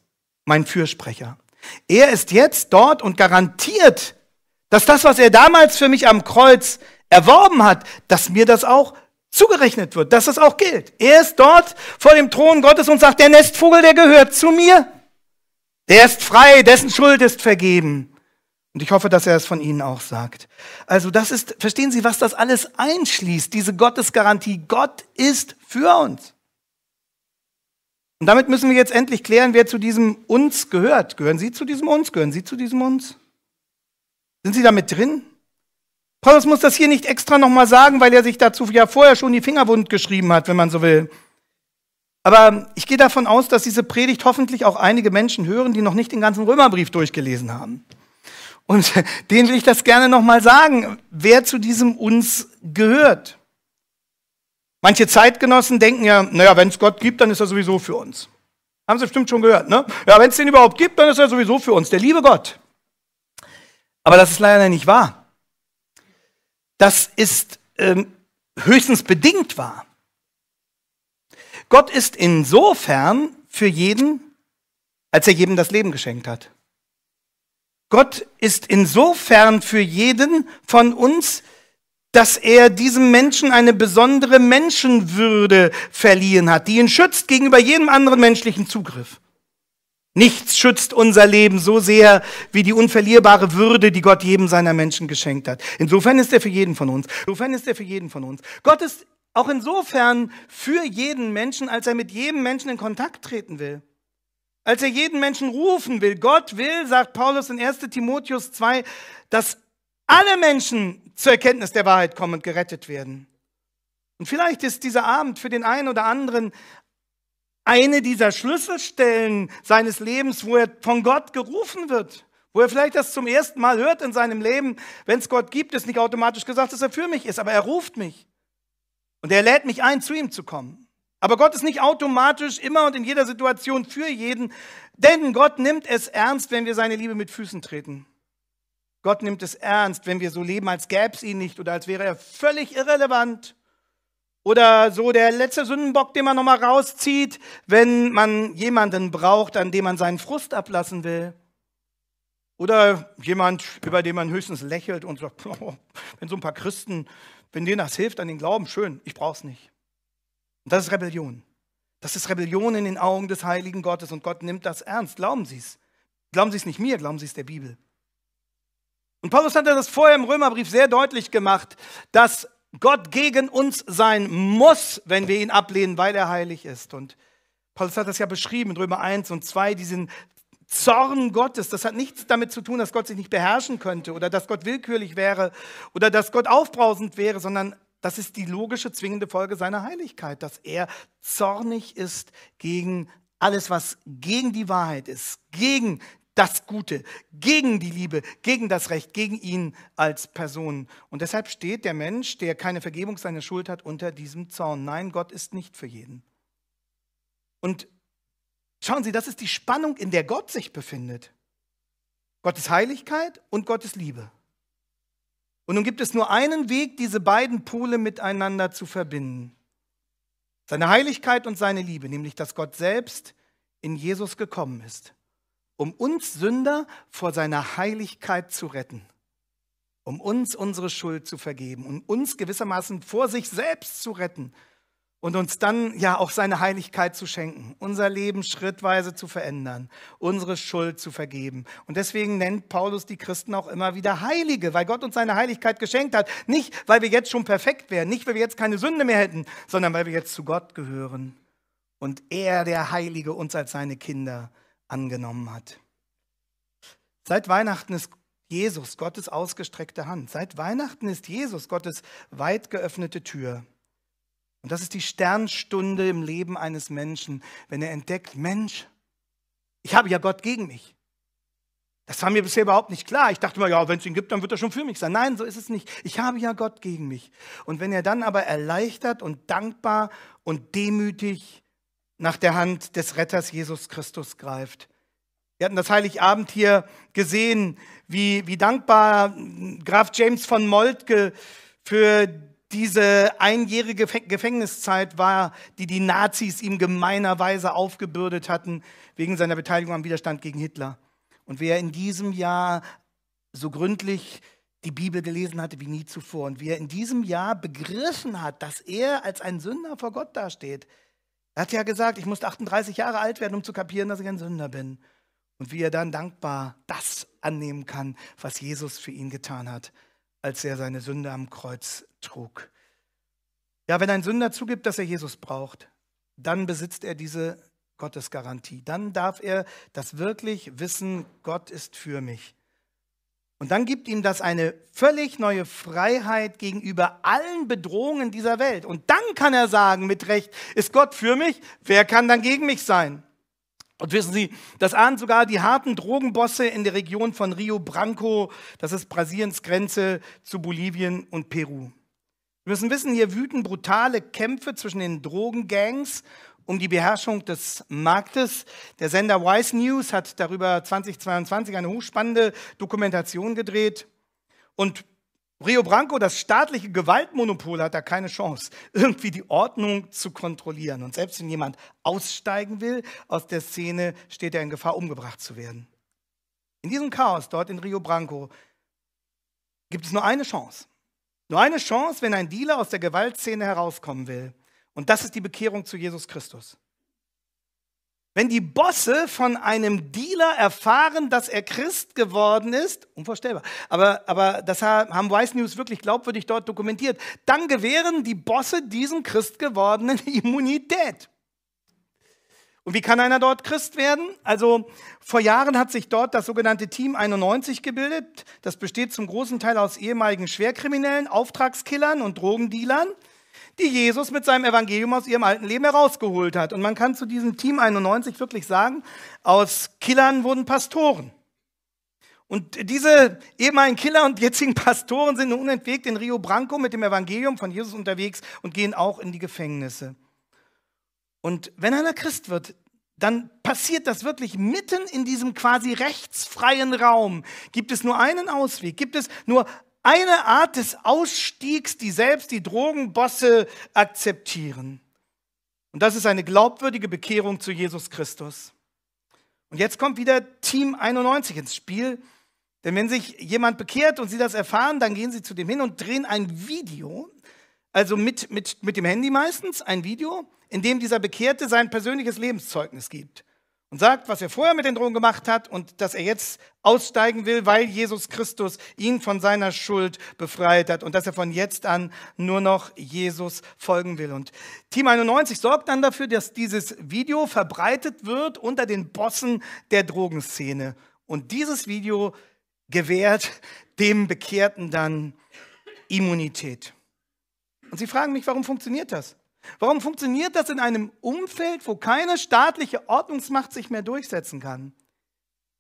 mein Fürsprecher. Er ist jetzt dort und garantiert, dass das, was er damals für mich am Kreuz erworben hat, dass mir das auch zugerechnet wird, dass das auch gilt. Er ist dort vor dem Thron Gottes und sagt, der Nestvogel, der gehört zu mir. Der ist frei, dessen Schuld ist vergeben. Und ich hoffe, dass er es von Ihnen auch sagt. Also das ist, verstehen Sie, was das alles einschließt, diese Gottesgarantie. Gott ist für uns. Und damit müssen wir jetzt endlich klären, wer zu diesem uns gehört. Gehören Sie zu diesem uns? Gehören Sie zu diesem uns? Sind Sie damit drin? Paulus muss das hier nicht extra nochmal sagen, weil er sich dazu ja vorher schon die Finger wund geschrieben hat, wenn man so will. Aber ich gehe davon aus, dass diese Predigt hoffentlich auch einige Menschen hören, die noch nicht den ganzen Römerbrief durchgelesen haben. Und *laughs* denen will ich das gerne nochmal sagen, wer zu diesem uns gehört. Manche Zeitgenossen denken ja, naja, wenn es Gott gibt, dann ist er sowieso für uns. Haben Sie bestimmt schon gehört, ne? Ja, wenn es den überhaupt gibt, dann ist er sowieso für uns, der liebe Gott. Aber das ist leider nicht wahr das ist ähm, höchstens bedingt wahr. Gott ist insofern für jeden, als er jedem das Leben geschenkt hat. Gott ist insofern für jeden von uns, dass er diesem Menschen eine besondere Menschenwürde verliehen hat, die ihn schützt gegenüber jedem anderen menschlichen Zugriff. Nichts schützt unser Leben so sehr wie die unverlierbare Würde, die Gott jedem seiner Menschen geschenkt hat. Insofern ist er für jeden von uns. Insofern ist er für jeden von uns. Gott ist auch insofern für jeden Menschen, als er mit jedem Menschen in Kontakt treten will. Als er jeden Menschen rufen will. Gott will, sagt Paulus in 1 Timotheus 2, dass alle Menschen zur Erkenntnis der Wahrheit kommen und gerettet werden. Und vielleicht ist dieser Abend für den einen oder anderen eine dieser Schlüsselstellen seines Lebens, wo er von Gott gerufen wird, wo er vielleicht das zum ersten Mal hört in seinem Leben, wenn es Gott gibt, ist nicht automatisch gesagt, dass er für mich ist, aber er ruft mich. Und er lädt mich ein, zu ihm zu kommen. Aber Gott ist nicht automatisch immer und in jeder Situation für jeden, denn Gott nimmt es ernst, wenn wir seine Liebe mit Füßen treten. Gott nimmt es ernst, wenn wir so leben, als gäbe es ihn nicht oder als wäre er völlig irrelevant. Oder so der letzte Sündenbock, den man nochmal rauszieht, wenn man jemanden braucht, an dem man seinen Frust ablassen will. Oder jemand, über den man höchstens lächelt und sagt, *laughs* oh, wenn so ein paar Christen, wenn denen das hilft an den Glauben, schön, ich brauch's nicht. Und das ist Rebellion. Das ist Rebellion in den Augen des heiligen Gottes und Gott nimmt das ernst. Glauben Sie es. Glauben Sie es nicht mir, glauben Sie es der Bibel. Und Paulus hatte das vorher im Römerbrief sehr deutlich gemacht, dass Gott gegen uns sein muss, wenn wir ihn ablehnen, weil er heilig ist. Und Paulus hat das ja beschrieben in Römer 1 und 2, diesen Zorn Gottes. Das hat nichts damit zu tun, dass Gott sich nicht beherrschen könnte oder dass Gott willkürlich wäre oder dass Gott aufbrausend wäre, sondern das ist die logische, zwingende Folge seiner Heiligkeit, dass er zornig ist gegen alles, was gegen die Wahrheit ist, gegen das Gute, gegen die Liebe, gegen das Recht, gegen ihn als Person. Und deshalb steht der Mensch, der keine Vergebung seiner Schuld hat, unter diesem Zorn. Nein, Gott ist nicht für jeden. Und schauen Sie, das ist die Spannung, in der Gott sich befindet. Gottes Heiligkeit und Gottes Liebe. Und nun gibt es nur einen Weg, diese beiden Pole miteinander zu verbinden. Seine Heiligkeit und seine Liebe, nämlich dass Gott selbst in Jesus gekommen ist um uns Sünder vor seiner Heiligkeit zu retten, um uns unsere Schuld zu vergeben und um uns gewissermaßen vor sich selbst zu retten und uns dann ja auch seine Heiligkeit zu schenken, unser Leben schrittweise zu verändern, unsere Schuld zu vergeben. Und deswegen nennt Paulus die Christen auch immer wieder Heilige, weil Gott uns seine Heiligkeit geschenkt hat. Nicht, weil wir jetzt schon perfekt wären, nicht, weil wir jetzt keine Sünde mehr hätten, sondern weil wir jetzt zu Gott gehören und er, der Heilige, uns als seine Kinder angenommen hat. Seit Weihnachten ist Jesus Gottes ausgestreckte Hand. Seit Weihnachten ist Jesus Gottes weit geöffnete Tür. Und das ist die Sternstunde im Leben eines Menschen, wenn er entdeckt, Mensch, ich habe ja Gott gegen mich. Das war mir bisher überhaupt nicht klar. Ich dachte mir, ja, wenn es ihn gibt, dann wird er schon für mich sein. Nein, so ist es nicht. Ich habe ja Gott gegen mich. Und wenn er dann aber erleichtert und dankbar und demütig nach der Hand des Retters Jesus Christus greift. Wir hatten das Heiligabend hier gesehen, wie, wie dankbar Graf James von Moltke für diese einjährige Gefängniszeit war, die die Nazis ihm gemeinerweise aufgebürdet hatten wegen seiner Beteiligung am Widerstand gegen Hitler. Und wer in diesem Jahr so gründlich die Bibel gelesen hatte wie nie zuvor und wie er in diesem Jahr begriffen hat, dass er als ein Sünder vor Gott dasteht, er hat ja gesagt, ich musste 38 Jahre alt werden, um zu kapieren, dass ich ein Sünder bin. Und wie er dann dankbar das annehmen kann, was Jesus für ihn getan hat, als er seine Sünde am Kreuz trug. Ja, wenn ein Sünder zugibt, dass er Jesus braucht, dann besitzt er diese Gottesgarantie. Dann darf er das wirklich wissen, Gott ist für mich. Und dann gibt ihm das eine völlig neue Freiheit gegenüber allen Bedrohungen dieser Welt. Und dann kann er sagen, mit Recht, ist Gott für mich, wer kann dann gegen mich sein? Und wissen Sie, das ahnen sogar die harten Drogenbosse in der Region von Rio Branco, das ist Brasiliens Grenze zu Bolivien und Peru. Wir müssen wissen, hier wüten brutale Kämpfe zwischen den Drogengangs um die Beherrschung des Marktes. Der Sender Wise News hat darüber 2022 eine hochspannende Dokumentation gedreht. Und Rio Branco, das staatliche Gewaltmonopol, hat da keine Chance, irgendwie die Ordnung zu kontrollieren. Und selbst wenn jemand aussteigen will aus der Szene, steht er in Gefahr, umgebracht zu werden. In diesem Chaos dort in Rio Branco gibt es nur eine Chance. Nur eine Chance, wenn ein Dealer aus der Gewaltszene herauskommen will. Und das ist die Bekehrung zu Jesus Christus. Wenn die Bosse von einem Dealer erfahren, dass er Christ geworden ist, unvorstellbar, aber, aber das haben Vice News wirklich glaubwürdig dort dokumentiert, dann gewähren die Bosse diesem Christ gewordenen *laughs* Immunität. Und wie kann einer dort Christ werden? Also vor Jahren hat sich dort das sogenannte Team 91 gebildet. Das besteht zum großen Teil aus ehemaligen Schwerkriminellen, Auftragskillern und Drogendealern, die Jesus mit seinem Evangelium aus ihrem alten Leben herausgeholt hat. Und man kann zu diesem Team 91 wirklich sagen, aus Killern wurden Pastoren. Und diese ehemaligen Killer und jetzigen Pastoren sind nun unentwegt in Rio Branco mit dem Evangelium von Jesus unterwegs und gehen auch in die Gefängnisse. Und wenn einer Christ wird, dann passiert das wirklich mitten in diesem quasi rechtsfreien Raum. Gibt es nur einen Ausweg? Gibt es nur eine Art des Ausstiegs, die selbst die Drogenbosse akzeptieren? Und das ist eine glaubwürdige Bekehrung zu Jesus Christus. Und jetzt kommt wieder Team 91 ins Spiel. Denn wenn sich jemand bekehrt und sie das erfahren, dann gehen sie zu dem hin und drehen ein Video, also mit, mit, mit dem Handy meistens, ein Video, in dem dieser Bekehrte sein persönliches Lebenszeugnis gibt und sagt, was er vorher mit den Drogen gemacht hat und dass er jetzt aussteigen will, weil Jesus Christus ihn von seiner Schuld befreit hat und dass er von jetzt an nur noch Jesus folgen will. Und Team 91 sorgt dann dafür, dass dieses Video verbreitet wird unter den Bossen der Drogenszene. Und dieses Video gewährt dem Bekehrten dann Immunität. Und Sie fragen mich, warum funktioniert das? Warum funktioniert das in einem Umfeld, wo keine staatliche Ordnungsmacht sich mehr durchsetzen kann?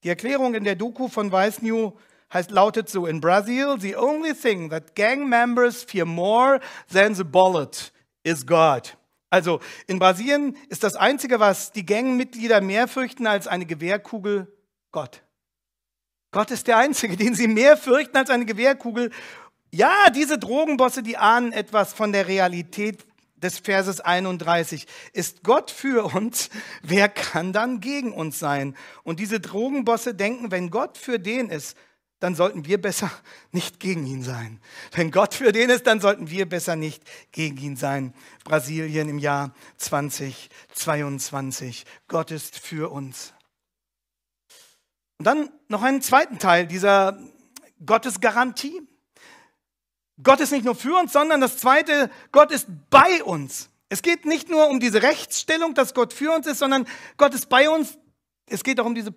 Die Erklärung in der Doku von Weißnew heißt, lautet so, in Brazil, the only thing that gang members fear more than the bullet is God. Also in Brasilien ist das Einzige, was die Gangmitglieder mehr fürchten als eine Gewehrkugel, Gott. Gott ist der Einzige, *laughs* den sie mehr fürchten als eine Gewehrkugel ja, diese Drogenbosse, die ahnen etwas von der Realität des Verses 31. Ist Gott für uns, *laughs* wer kann dann gegen uns sein? Und diese Drogenbosse denken, wenn Gott für den ist, dann sollten wir besser *laughs* nicht gegen ihn sein. Wenn Gott für den ist, dann sollten wir besser nicht gegen ihn sein. Brasilien im Jahr 2022. Gott ist für uns. Und dann noch einen zweiten Teil dieser Gottesgarantie. Gott ist nicht nur für uns, sondern das Zweite, Gott ist bei uns. Es geht nicht nur um diese Rechtsstellung, dass Gott für uns ist, sondern Gott ist bei uns. Es geht auch um diese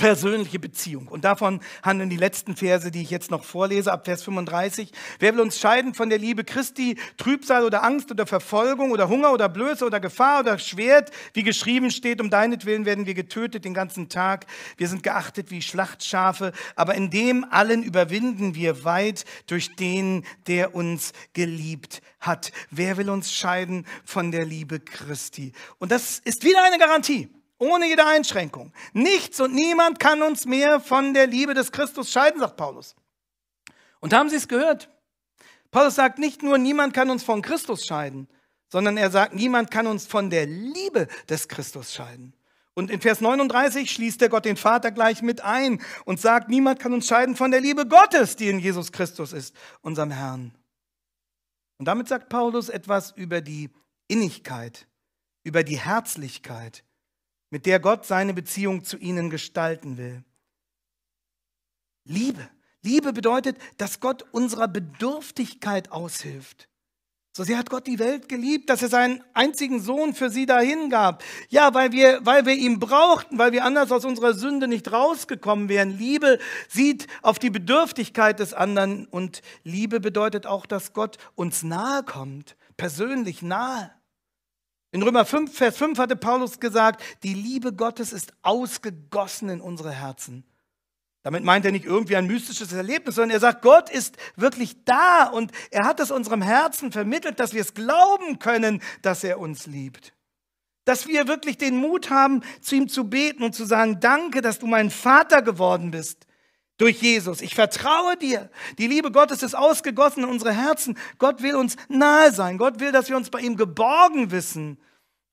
persönliche Beziehung. Und davon handeln die letzten Verse, die ich jetzt noch vorlese, ab Vers 35. Wer will uns scheiden von der Liebe Christi? Trübsal oder Angst oder Verfolgung oder Hunger oder Blöße oder Gefahr oder Schwert, wie geschrieben steht, um deinetwillen werden wir getötet den ganzen Tag. Wir sind geachtet wie Schlachtschafe, aber in dem allen überwinden wir weit durch den, der uns geliebt hat. Wer will uns scheiden von der Liebe Christi? Und das ist wieder eine Garantie. Ohne jede Einschränkung. Nichts und niemand kann uns mehr von der Liebe des Christus scheiden, sagt Paulus. Und haben Sie es gehört? Paulus sagt nicht nur, niemand kann uns von Christus scheiden, sondern er sagt, niemand kann uns von der Liebe des Christus scheiden. Und in Vers 39 schließt der Gott den Vater gleich mit ein und sagt, niemand kann uns scheiden von der Liebe Gottes, die in Jesus Christus ist, unserem Herrn. Und damit sagt Paulus etwas über die Innigkeit, über die Herzlichkeit, mit der Gott seine Beziehung zu ihnen gestalten will. Liebe. Liebe bedeutet, dass Gott unserer Bedürftigkeit aushilft. So sehr hat Gott die Welt geliebt, dass er seinen einzigen Sohn für sie dahingab. Ja, weil wir, weil wir ihn brauchten, weil wir anders aus unserer Sünde nicht rausgekommen wären. Liebe sieht auf die Bedürftigkeit des anderen und Liebe bedeutet auch, dass Gott uns nahe kommt, persönlich nahe. In Römer 5, Vers 5 hatte Paulus gesagt, die Liebe Gottes ist ausgegossen in unsere Herzen. Damit meint er nicht irgendwie ein mystisches Erlebnis, sondern er sagt, Gott ist wirklich da und er hat es unserem Herzen vermittelt, dass wir es glauben können, dass er uns liebt. Dass wir wirklich den Mut haben, zu ihm zu beten und zu sagen, danke, dass du mein Vater geworden bist durch Jesus. Ich vertraue dir. Die Liebe Gottes ist ausgegossen in unsere Herzen. Gott will uns nahe sein. Gott will, dass wir uns bei ihm geborgen wissen.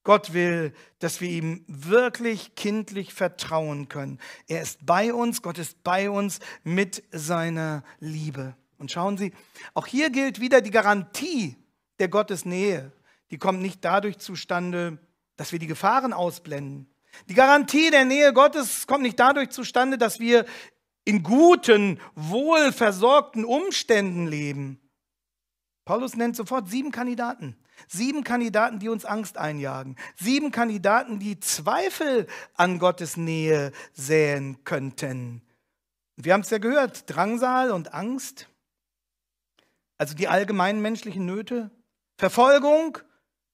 Gott will, dass wir ihm wirklich kindlich vertrauen können. Er ist bei uns, Gott ist bei uns mit seiner Liebe. Und schauen Sie, auch hier gilt wieder die Garantie der Gottesnähe. Die kommt nicht dadurch zustande, dass wir die Gefahren ausblenden. Die Garantie der Nähe Gottes kommt nicht dadurch zustande, dass wir in guten, wohlversorgten Umständen leben. Paulus nennt sofort sieben Kandidaten. Sieben Kandidaten, die uns Angst einjagen. Sieben Kandidaten, die Zweifel an Gottes Nähe säen könnten. Wir haben es ja gehört, Drangsal und Angst, also die allgemeinen menschlichen Nöte, Verfolgung,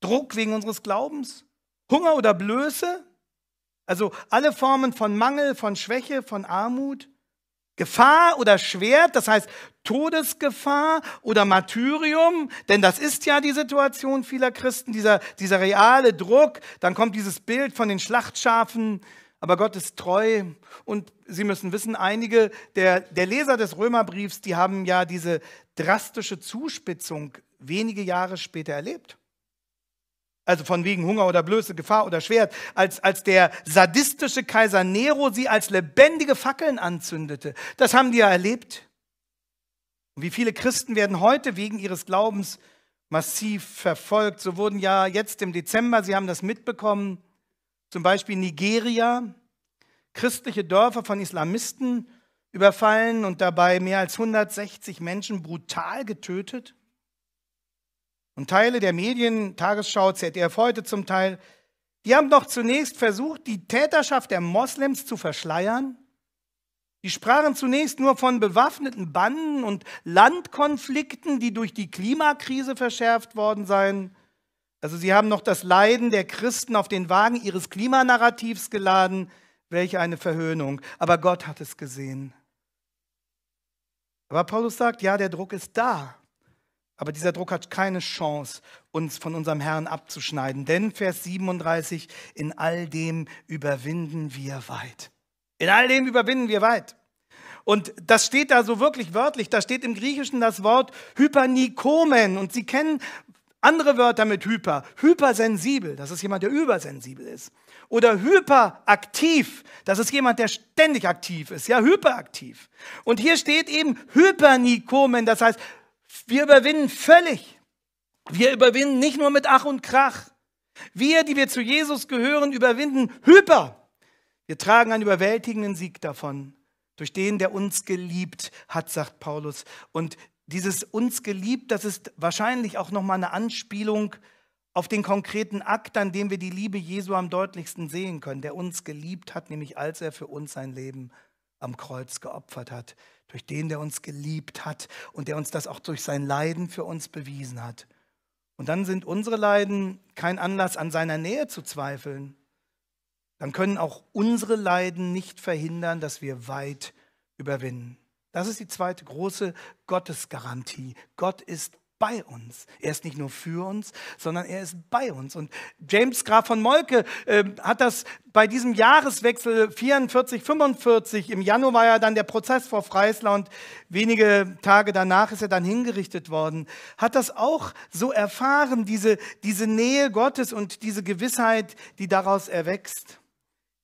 Druck wegen unseres Glaubens, Hunger oder Blöße, also alle Formen von Mangel, von Schwäche, von Armut, Gefahr oder Schwert, das heißt Todesgefahr oder Martyrium, denn das ist ja die Situation vieler Christen, dieser, dieser reale Druck. Dann kommt dieses Bild von den Schlachtschafen, aber Gott ist treu. Und Sie müssen wissen, einige der, der Leser des Römerbriefs, die haben ja diese drastische Zuspitzung wenige Jahre später erlebt also von wegen Hunger oder Blöße, Gefahr oder Schwert, als, als der sadistische Kaiser Nero sie als lebendige Fackeln anzündete. Das haben die ja erlebt. Und wie viele Christen werden heute wegen ihres Glaubens massiv verfolgt? So wurden ja jetzt im Dezember, Sie haben das mitbekommen, zum Beispiel Nigeria, christliche Dörfer von Islamisten überfallen und dabei mehr als 160 Menschen brutal getötet und Teile der Medien, Tagesschau, ZDF heute zum Teil, die haben doch zunächst versucht, die Täterschaft der Moslems zu verschleiern. Die sprachen zunächst nur von bewaffneten Banden und Landkonflikten, die durch die Klimakrise verschärft worden seien. Also sie haben noch das Leiden der Christen auf den Wagen ihres Klimanarrativs geladen. Welche eine Verhöhnung. Aber Gott hat es gesehen. Aber Paulus sagt, ja, der Druck ist da. Aber dieser Druck hat keine Chance, uns von unserem Herrn abzuschneiden. Denn Vers 37, in all dem überwinden wir weit. In all dem überwinden wir weit. Und das steht da so wirklich wörtlich. Da steht im Griechischen das Wort hypernikomen. Und Sie kennen andere Wörter mit hyper. Hypersensibel, das ist jemand, der übersensibel ist. Oder hyperaktiv, das ist jemand, der ständig aktiv ist. Ja, hyperaktiv. Und hier steht eben hypernikomen, das heißt wir überwinden völlig. Wir überwinden nicht nur mit Ach und Krach. Wir, die wir zu Jesus gehören, überwinden hyper. Wir tragen einen überwältigenden Sieg davon, durch den, der uns geliebt hat, sagt Paulus. Und dieses uns geliebt, das ist wahrscheinlich auch nochmal eine Anspielung auf den konkreten Akt, an dem wir die Liebe Jesu am deutlichsten sehen können, der uns geliebt hat, nämlich als er für uns sein Leben am Kreuz geopfert hat durch den, der uns geliebt hat und der uns das auch durch sein Leiden für uns bewiesen hat. Und dann sind unsere Leiden kein Anlass, an seiner Nähe zu zweifeln. Dann können auch unsere Leiden nicht verhindern, dass wir weit überwinden. Das ist die zweite große Gottesgarantie. Gott ist bei uns. Er ist nicht nur für uns, sondern er ist bei uns. Und James Graf von Molke äh, hat das bei diesem Jahreswechsel 44, 45, im Januar war ja dann der Prozess vor Freisler und wenige Tage danach ist er dann hingerichtet worden, hat das auch so erfahren, diese, diese Nähe Gottes und diese Gewissheit, die daraus erwächst.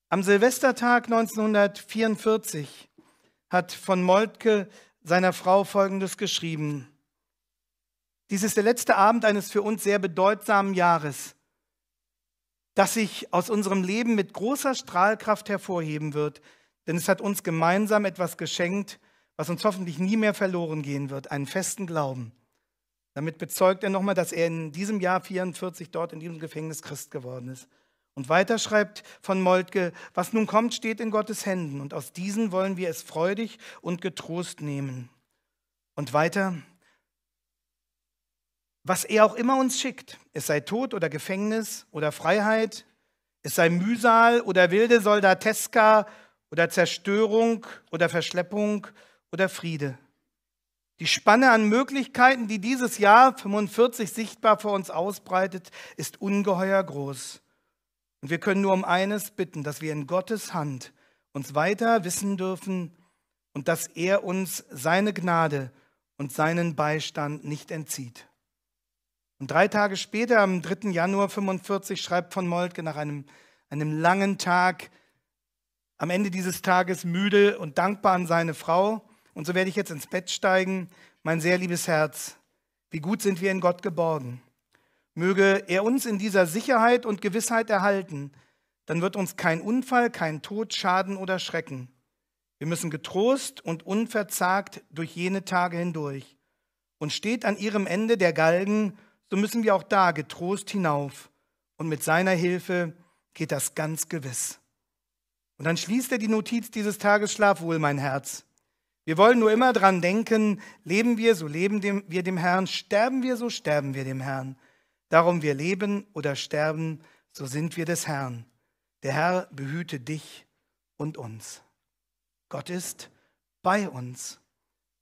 Am Silvestertag 1944 hat von Moltke seiner Frau Folgendes geschrieben. Dies ist der letzte Abend eines für uns sehr bedeutsamen Jahres, das sich aus unserem Leben mit großer Strahlkraft hervorheben wird, denn es hat uns gemeinsam etwas geschenkt, was uns hoffentlich nie mehr verloren gehen wird, einen festen Glauben. Damit bezeugt er nochmal, dass er in diesem Jahr 44 dort in diesem Gefängnis Christ geworden ist. Und weiter schreibt von Moltke, was nun kommt, steht in Gottes Händen und aus diesen wollen wir es freudig und getrost nehmen. Und weiter, was er auch immer uns schickt, es sei Tod oder Gefängnis oder Freiheit, es sei Mühsal oder wilde Soldateska oder Zerstörung oder Verschleppung oder Friede. Die Spanne an Möglichkeiten, die dieses Jahr 45 sichtbar vor uns ausbreitet, ist ungeheuer groß. Und wir können nur um eines bitten, dass wir in Gottes Hand uns weiter wissen dürfen und dass er uns seine Gnade und seinen Beistand nicht entzieht. Und drei Tage später, am 3. Januar 1945, schreibt von Moltke nach einem, einem langen Tag, am Ende dieses Tages müde und dankbar an seine Frau. Und so werde ich jetzt ins Bett steigen. Mein sehr liebes Herz, wie gut sind wir in Gott geborgen. Möge er uns in dieser Sicherheit und Gewissheit erhalten, dann wird uns kein Unfall, kein Tod, Schaden oder Schrecken. Wir müssen getrost und unverzagt durch jene Tage hindurch. Und steht an ihrem Ende der Galgen so müssen wir auch da getrost hinauf. Und mit seiner Hilfe geht das ganz gewiss. Und dann schließt er die Notiz dieses Tages, schlaf wohl mein Herz. Wir wollen nur immer dran denken, leben wir, so leben dem, wir dem Herrn, sterben wir, so sterben wir dem Herrn. Darum wir leben oder sterben, so sind wir des Herrn. Der Herr behüte dich und uns. Gott ist bei uns.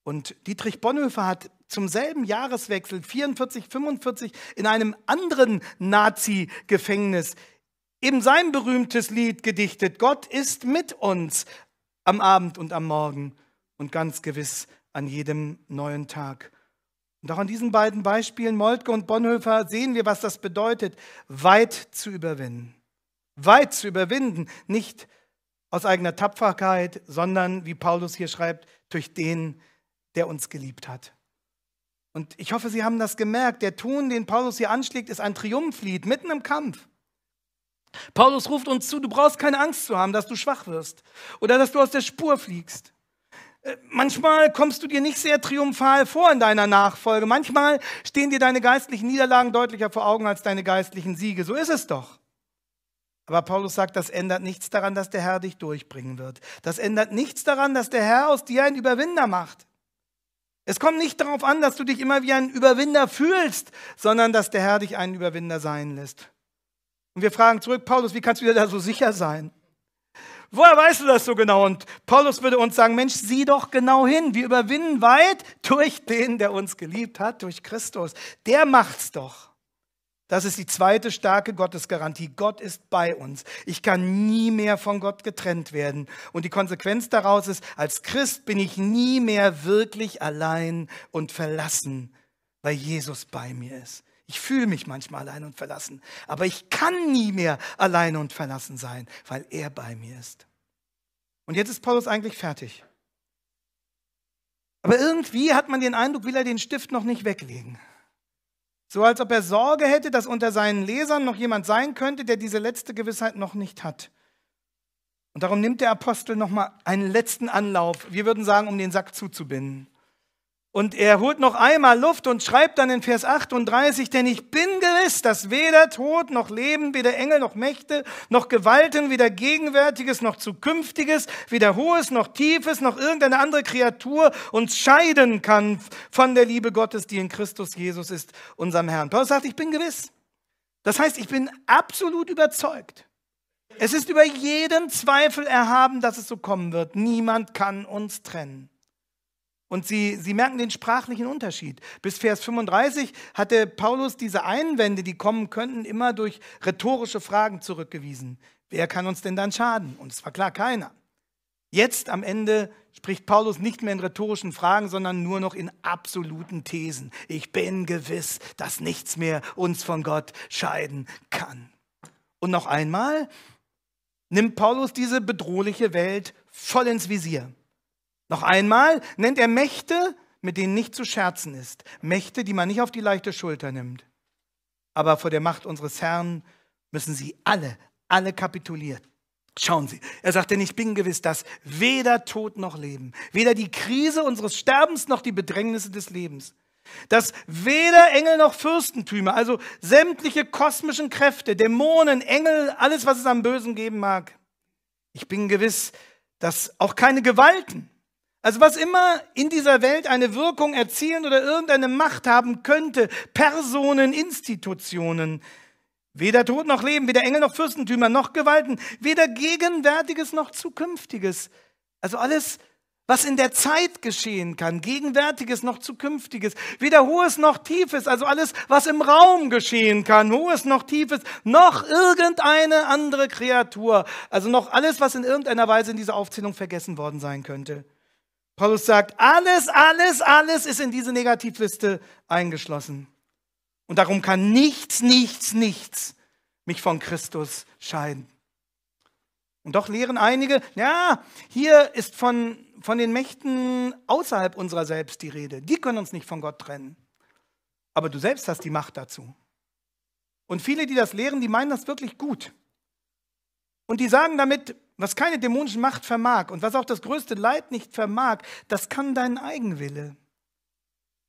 Und Dietrich Bonhoeffer hat zum selben Jahreswechsel 44, 45 in einem anderen Nazi-Gefängnis eben sein berühmtes Lied gedichtet. Gott ist mit uns am Abend und am Morgen und ganz gewiss an jedem neuen Tag. Und auch an diesen beiden Beispielen, Moltke und Bonhoeffer, sehen wir, was das bedeutet, weit zu überwinden. Weit zu überwinden, nicht aus eigener Tapferkeit, sondern, wie Paulus hier schreibt, durch den, der uns geliebt hat. Und ich hoffe, Sie haben das gemerkt. Der Ton, den Paulus hier anschlägt, ist ein Triumphlied mitten im Kampf. Paulus ruft uns zu, du brauchst keine Angst zu haben, dass du schwach wirst oder dass du aus der Spur fliegst. Äh, manchmal kommst du dir nicht sehr triumphal vor in deiner Nachfolge. Manchmal stehen dir deine geistlichen Niederlagen deutlicher vor Augen als deine geistlichen Siege. So ist es doch. Aber Paulus sagt, das ändert nichts daran, dass der Herr dich durchbringen wird. Das ändert nichts daran, dass der Herr aus dir einen Überwinder macht. Es kommt nicht darauf an, dass du dich immer wie ein Überwinder fühlst, sondern dass der Herr dich einen Überwinder sein lässt. Und wir fragen zurück, Paulus, wie kannst du dir da so sicher sein? Woher weißt du das so genau? Und Paulus würde uns sagen, Mensch, sieh doch genau hin. Wir überwinden weit durch den, der uns geliebt hat, durch Christus. Der macht's doch. Das ist die zweite starke Gottesgarantie. Gott ist bei uns. Ich kann nie mehr von Gott getrennt werden. Und die Konsequenz daraus ist, als Christ bin ich nie mehr wirklich allein und verlassen, weil Jesus bei mir ist. Ich fühle mich manchmal allein und verlassen, aber ich kann nie mehr allein und verlassen sein, weil er bei mir ist. Und jetzt ist Paulus eigentlich fertig. Aber irgendwie hat man den Eindruck, will er den Stift noch nicht weglegen. So als ob er Sorge hätte, dass unter seinen Lesern noch jemand sein könnte, der diese letzte Gewissheit noch nicht hat. Und darum nimmt der Apostel nochmal einen letzten Anlauf, wir würden sagen, um den Sack zuzubinden. Und er holt noch einmal Luft und schreibt dann in Vers 38, denn ich bin gewiss, dass weder Tod noch Leben, weder Engel noch Mächte, noch Gewalten, weder Gegenwärtiges noch Zukünftiges, weder Hohes noch Tiefes, noch irgendeine andere Kreatur uns scheiden kann von der Liebe Gottes, die in Christus Jesus ist, unserem Herrn. Paulus sagt, ich bin gewiss. Das heißt, ich bin absolut überzeugt. Es ist über jeden Zweifel erhaben, dass es so kommen wird. Niemand kann uns trennen. Und sie, sie merken den sprachlichen Unterschied. Bis Vers 35 hatte Paulus diese Einwände, die kommen könnten, immer durch rhetorische Fragen zurückgewiesen. Wer kann uns denn dann schaden? Und es war klar, keiner. Jetzt am Ende spricht Paulus nicht mehr in rhetorischen Fragen, sondern nur noch in absoluten Thesen. Ich bin gewiss, dass nichts mehr uns von Gott scheiden kann. Und noch einmal nimmt Paulus diese bedrohliche Welt voll ins Visier. Noch einmal nennt er Mächte, mit denen nicht zu scherzen ist. Mächte, die man nicht auf die leichte Schulter nimmt. Aber vor der Macht unseres Herrn müssen sie alle, alle kapitulieren. Schauen Sie, er sagt, denn ich bin gewiss, dass weder Tod noch Leben, weder die Krise unseres Sterbens noch die Bedrängnisse des Lebens, dass weder Engel noch Fürstentümer, also sämtliche kosmischen Kräfte, Dämonen, Engel, alles, was es am Bösen geben mag. Ich bin gewiss, dass auch keine Gewalten, also was immer in dieser Welt eine Wirkung erzielen oder irgendeine Macht haben könnte, Personen, Institutionen, weder Tod noch Leben, weder Engel noch Fürstentümer noch Gewalten, weder Gegenwärtiges noch Zukünftiges. Also alles, was in der Zeit geschehen kann, Gegenwärtiges noch Zukünftiges, weder Hohes noch Tiefes, also alles, was im Raum geschehen kann, Hohes noch Tiefes, noch irgendeine andere Kreatur, also noch alles, was in irgendeiner Weise in dieser Aufzählung vergessen worden sein könnte. Paulus sagt, alles, alles, alles ist in diese Negativliste eingeschlossen. Und darum kann nichts, nichts, nichts mich von Christus scheiden. Und doch lehren einige, ja, hier ist von, von den Mächten außerhalb unserer selbst die Rede. Die können uns nicht von Gott trennen. Aber du selbst hast die Macht dazu. Und viele, die das lehren, die meinen das wirklich gut. Und die sagen damit, was keine dämonische Macht vermag und was auch das größte Leid nicht vermag, das kann dein Eigenwille.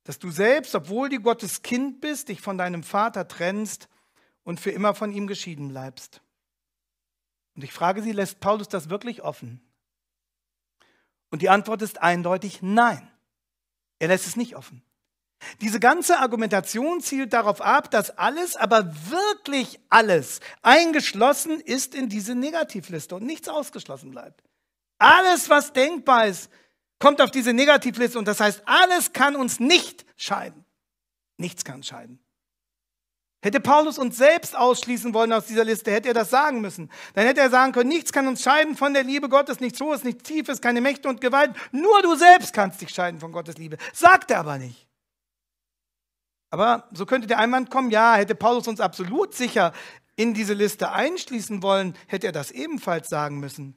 Dass du selbst, obwohl du Gottes Kind bist, dich von deinem Vater trennst und für immer von ihm geschieden bleibst. Und ich frage sie, lässt Paulus das wirklich offen? Und die Antwort ist eindeutig nein. Er lässt es nicht offen. Diese ganze Argumentation zielt darauf ab, dass alles, aber wirklich alles, eingeschlossen ist in diese Negativliste und nichts ausgeschlossen bleibt. Alles, was denkbar ist, kommt auf diese Negativliste und das heißt, alles kann uns nicht scheiden. Nichts kann scheiden. Hätte Paulus uns selbst ausschließen wollen aus dieser Liste, hätte er das sagen müssen. Dann hätte er sagen können, nichts kann uns scheiden von der Liebe Gottes, nichts hohes, nichts tiefes, keine Mächte und Gewalt. Nur du selbst kannst dich scheiden von Gottes Liebe. Sagt er aber nicht. Aber so könnte der Einwand kommen, ja, hätte Paulus uns absolut sicher in diese Liste einschließen wollen, hätte er das ebenfalls sagen müssen.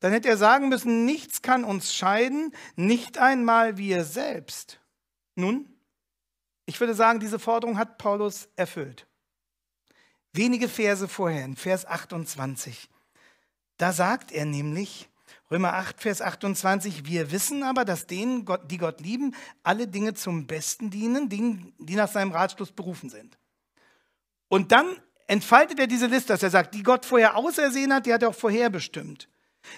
Dann hätte er sagen müssen, nichts kann uns scheiden, nicht einmal wir selbst. Nun, ich würde sagen, diese Forderung hat Paulus erfüllt. Wenige Verse vorher, in Vers 28, da sagt er nämlich, Römer 8, Vers 28, wir wissen aber, dass denen, die Gott lieben, alle Dinge zum Besten dienen, die nach seinem Ratschluss berufen sind. Und dann entfaltet er diese Liste, dass er sagt, die Gott vorher ausersehen hat, die hat er auch vorherbestimmt.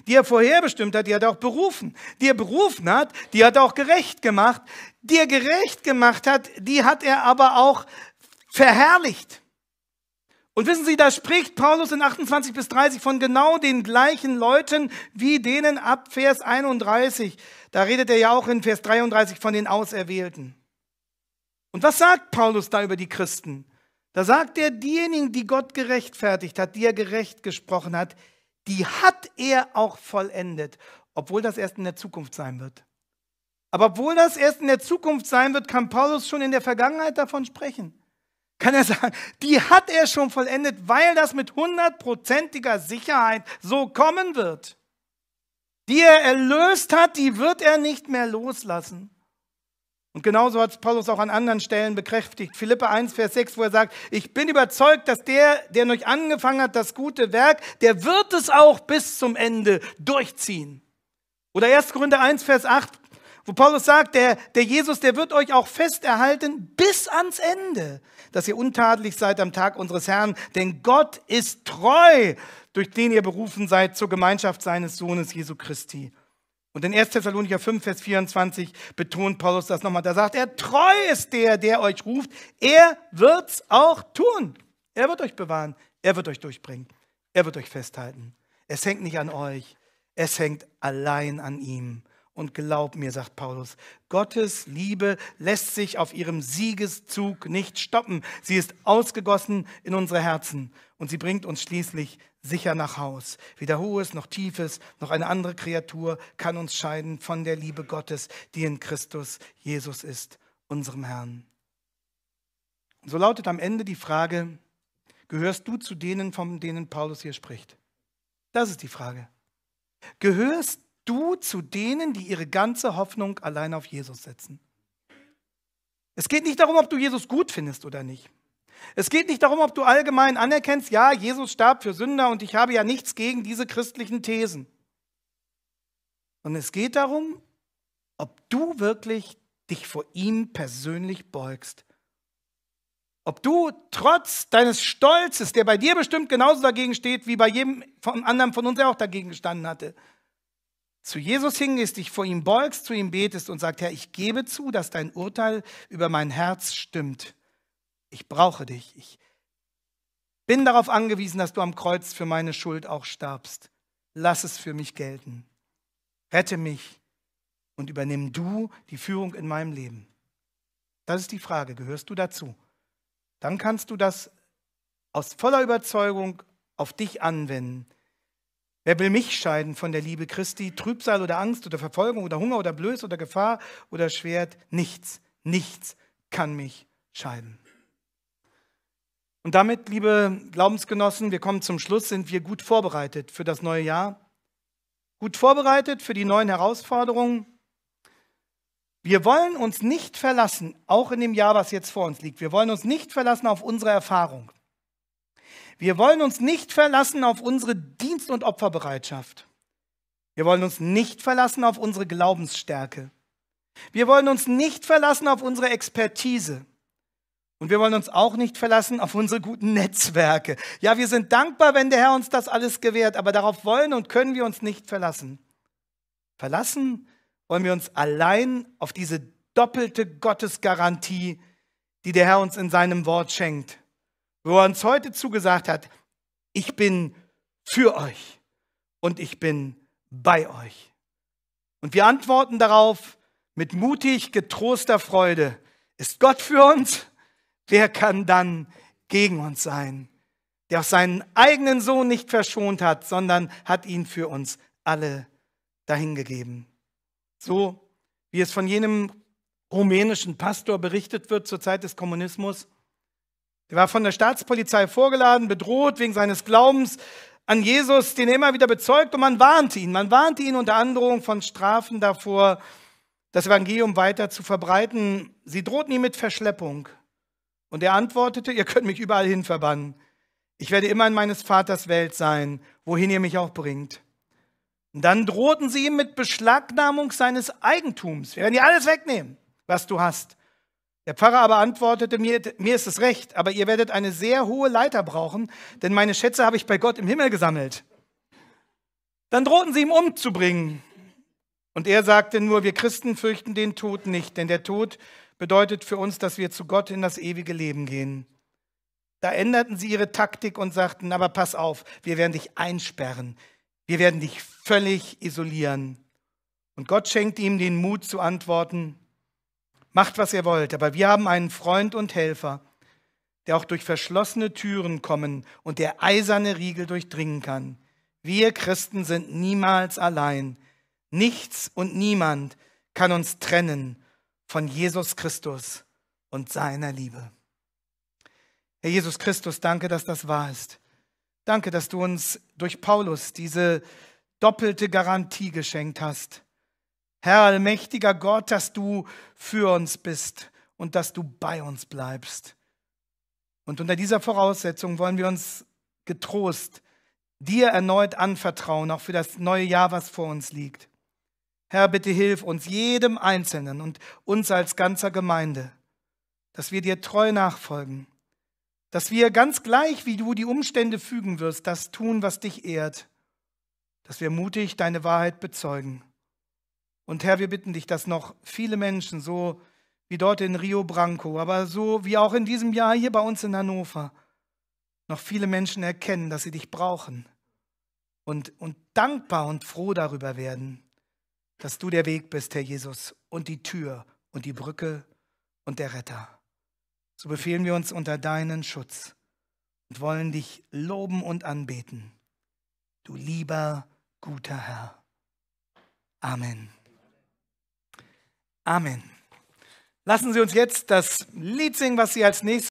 Die er vorherbestimmt hat, die hat er auch berufen. Die er berufen hat, die hat er auch gerecht gemacht. Die er gerecht gemacht hat, die hat er aber auch verherrlicht. Und wissen Sie, da spricht Paulus in 28 bis 30 von genau den gleichen Leuten wie denen ab Vers 31. Da redet er ja auch in Vers 33 von den Auserwählten. Und was sagt Paulus da über die Christen? Da sagt er, diejenigen, die Gott gerechtfertigt hat, die er gerecht gesprochen hat, die hat er auch vollendet, obwohl das erst in der Zukunft sein wird. Aber obwohl das erst in der Zukunft sein wird, kann Paulus schon in der Vergangenheit davon sprechen kann er sagen, die hat er schon vollendet, weil das mit hundertprozentiger Sicherheit so kommen wird. Die er erlöst hat, die wird er nicht mehr loslassen. Und genauso hat es Paulus auch an anderen Stellen bekräftigt. Philippe 1, Vers 6, wo er sagt, ich bin überzeugt, dass der, der euch angefangen hat, das gute Werk, der wird es auch bis zum Ende durchziehen. Oder 1. Korinther 1, Vers 8, wo Paulus sagt, der, der Jesus, der wird euch auch fest erhalten bis ans Ende dass ihr untadelig seid am Tag unseres Herrn, denn Gott ist treu, durch den ihr berufen seid zur Gemeinschaft seines Sohnes Jesu Christi. Und in 1. Thessalonicher 5, Vers 24 betont Paulus das nochmal. Da sagt er, treu ist der, der euch ruft. Er wird's auch tun. Er wird euch bewahren. Er wird euch durchbringen. Er wird euch festhalten. Es hängt nicht an euch. Es hängt allein an ihm und glaub mir, sagt Paulus, Gottes Liebe lässt sich auf ihrem Siegeszug nicht stoppen. Sie ist ausgegossen in unsere Herzen und sie bringt uns schließlich sicher nach Haus. Weder hohes noch tiefes, noch eine andere Kreatur kann uns scheiden von der Liebe Gottes, die in Christus Jesus ist, unserem Herrn. so lautet am Ende die Frage, gehörst du zu denen, von denen Paulus hier spricht? Das ist die Frage. Gehörst du zu denen, die ihre ganze Hoffnung allein auf Jesus setzen. Es geht nicht darum, ob du Jesus gut findest oder nicht. Es geht nicht darum, ob du allgemein anerkennst, ja, Jesus starb für Sünder und ich habe ja nichts gegen diese christlichen Thesen. Sondern es geht darum, ob du wirklich dich vor ihm persönlich beugst. Ob du trotz deines Stolzes, der bei dir bestimmt genauso dagegen steht, wie bei jedem von anderen von uns, der auch dagegen gestanden hatte, zu Jesus hingehst, dich vor ihm beugst, zu ihm betest und sagst, Herr, ich gebe zu, dass dein Urteil über mein Herz stimmt. Ich brauche dich. Ich bin darauf angewiesen, dass du am Kreuz für meine Schuld auch starbst. Lass es für mich gelten. Rette mich und übernimm du die Führung in meinem Leben. Das ist die Frage, gehörst du dazu? Dann kannst du das aus voller Überzeugung auf dich anwenden. Wer will mich scheiden von der Liebe Christi? Trübsal oder Angst oder Verfolgung oder Hunger oder Blöß oder Gefahr oder Schwert? Nichts, nichts kann mich scheiden. Und damit, liebe Glaubensgenossen, wir kommen zum Schluss, sind wir gut vorbereitet für das neue Jahr, gut vorbereitet für die neuen Herausforderungen. Wir wollen uns nicht verlassen, auch in dem Jahr, was jetzt vor uns liegt, wir wollen uns nicht verlassen auf unsere Erfahrung. Wir wollen uns nicht verlassen auf unsere Dienst- und Opferbereitschaft. Wir wollen uns nicht verlassen auf unsere Glaubensstärke. Wir wollen uns nicht verlassen auf unsere Expertise. Und wir wollen uns auch nicht verlassen auf unsere guten Netzwerke. Ja, wir sind dankbar, wenn der Herr uns das alles gewährt, aber darauf wollen und können wir uns nicht verlassen. Verlassen wollen wir uns allein auf diese doppelte Gottesgarantie, die der Herr uns in seinem Wort schenkt wo er uns heute zugesagt hat, ich bin für euch und ich bin bei euch. Und wir antworten darauf mit mutig getroster Freude. Ist Gott für uns? Wer kann dann gegen uns sein? Der auch seinen eigenen Sohn nicht verschont hat, sondern hat ihn für uns alle dahingegeben. So wie es von jenem rumänischen Pastor berichtet wird zur Zeit des Kommunismus, er war von der Staatspolizei vorgeladen, bedroht wegen seines Glaubens an Jesus, den er immer wieder bezeugt und man warnte ihn. Man warnte ihn unter Androhung von Strafen davor, das Evangelium weiter zu verbreiten. Sie drohten ihm mit Verschleppung. Und er antwortete, ihr könnt mich überall hin verbannen. Ich werde immer in meines Vaters Welt sein, wohin ihr mich auch bringt. Und dann drohten sie ihm mit Beschlagnahmung seines Eigentums. Wir werden dir alles wegnehmen, was du hast. Der Pfarrer aber antwortete, mir, mir ist es recht, aber ihr werdet eine sehr hohe Leiter brauchen, denn meine Schätze habe ich bei Gott im Himmel gesammelt. Dann drohten sie ihm umzubringen. Und er sagte nur, wir Christen fürchten den Tod nicht, denn der Tod bedeutet für uns, dass wir zu Gott in das ewige Leben gehen. Da änderten sie ihre Taktik und sagten, aber pass auf, wir werden dich einsperren, wir werden dich völlig isolieren. Und Gott schenkte ihm den Mut zu antworten, Macht, was ihr wollt, aber wir haben einen Freund und Helfer, der auch durch verschlossene Türen kommen und der eiserne Riegel durchdringen kann. Wir Christen sind niemals allein. Nichts und niemand kann uns trennen von Jesus Christus und seiner Liebe. Herr Jesus Christus, danke, dass das wahr ist. Danke, dass du uns durch Paulus diese doppelte Garantie geschenkt hast. Herr allmächtiger Gott, dass du für uns bist und dass du bei uns bleibst. Und unter dieser Voraussetzung wollen wir uns getrost dir erneut anvertrauen, auch für das neue Jahr, was vor uns liegt. Herr, bitte hilf uns, jedem Einzelnen und uns als ganzer Gemeinde, dass wir dir treu nachfolgen, dass wir ganz gleich, wie du die Umstände fügen wirst, das tun, was dich ehrt, dass wir mutig deine Wahrheit bezeugen und Herr, wir bitten dich, dass noch viele Menschen, so wie dort in Rio Branco, aber so wie auch in diesem Jahr hier bei uns in Hannover, noch viele Menschen erkennen, dass sie dich brauchen und, und dankbar und froh darüber werden, dass du der Weg bist, Herr Jesus, und die Tür und die Brücke und der Retter. So befehlen wir uns unter deinen Schutz und wollen dich loben und anbeten. Du lieber, guter Herr. Amen. Amen. Lassen Sie uns jetzt das Lied singen, was Sie als nächstes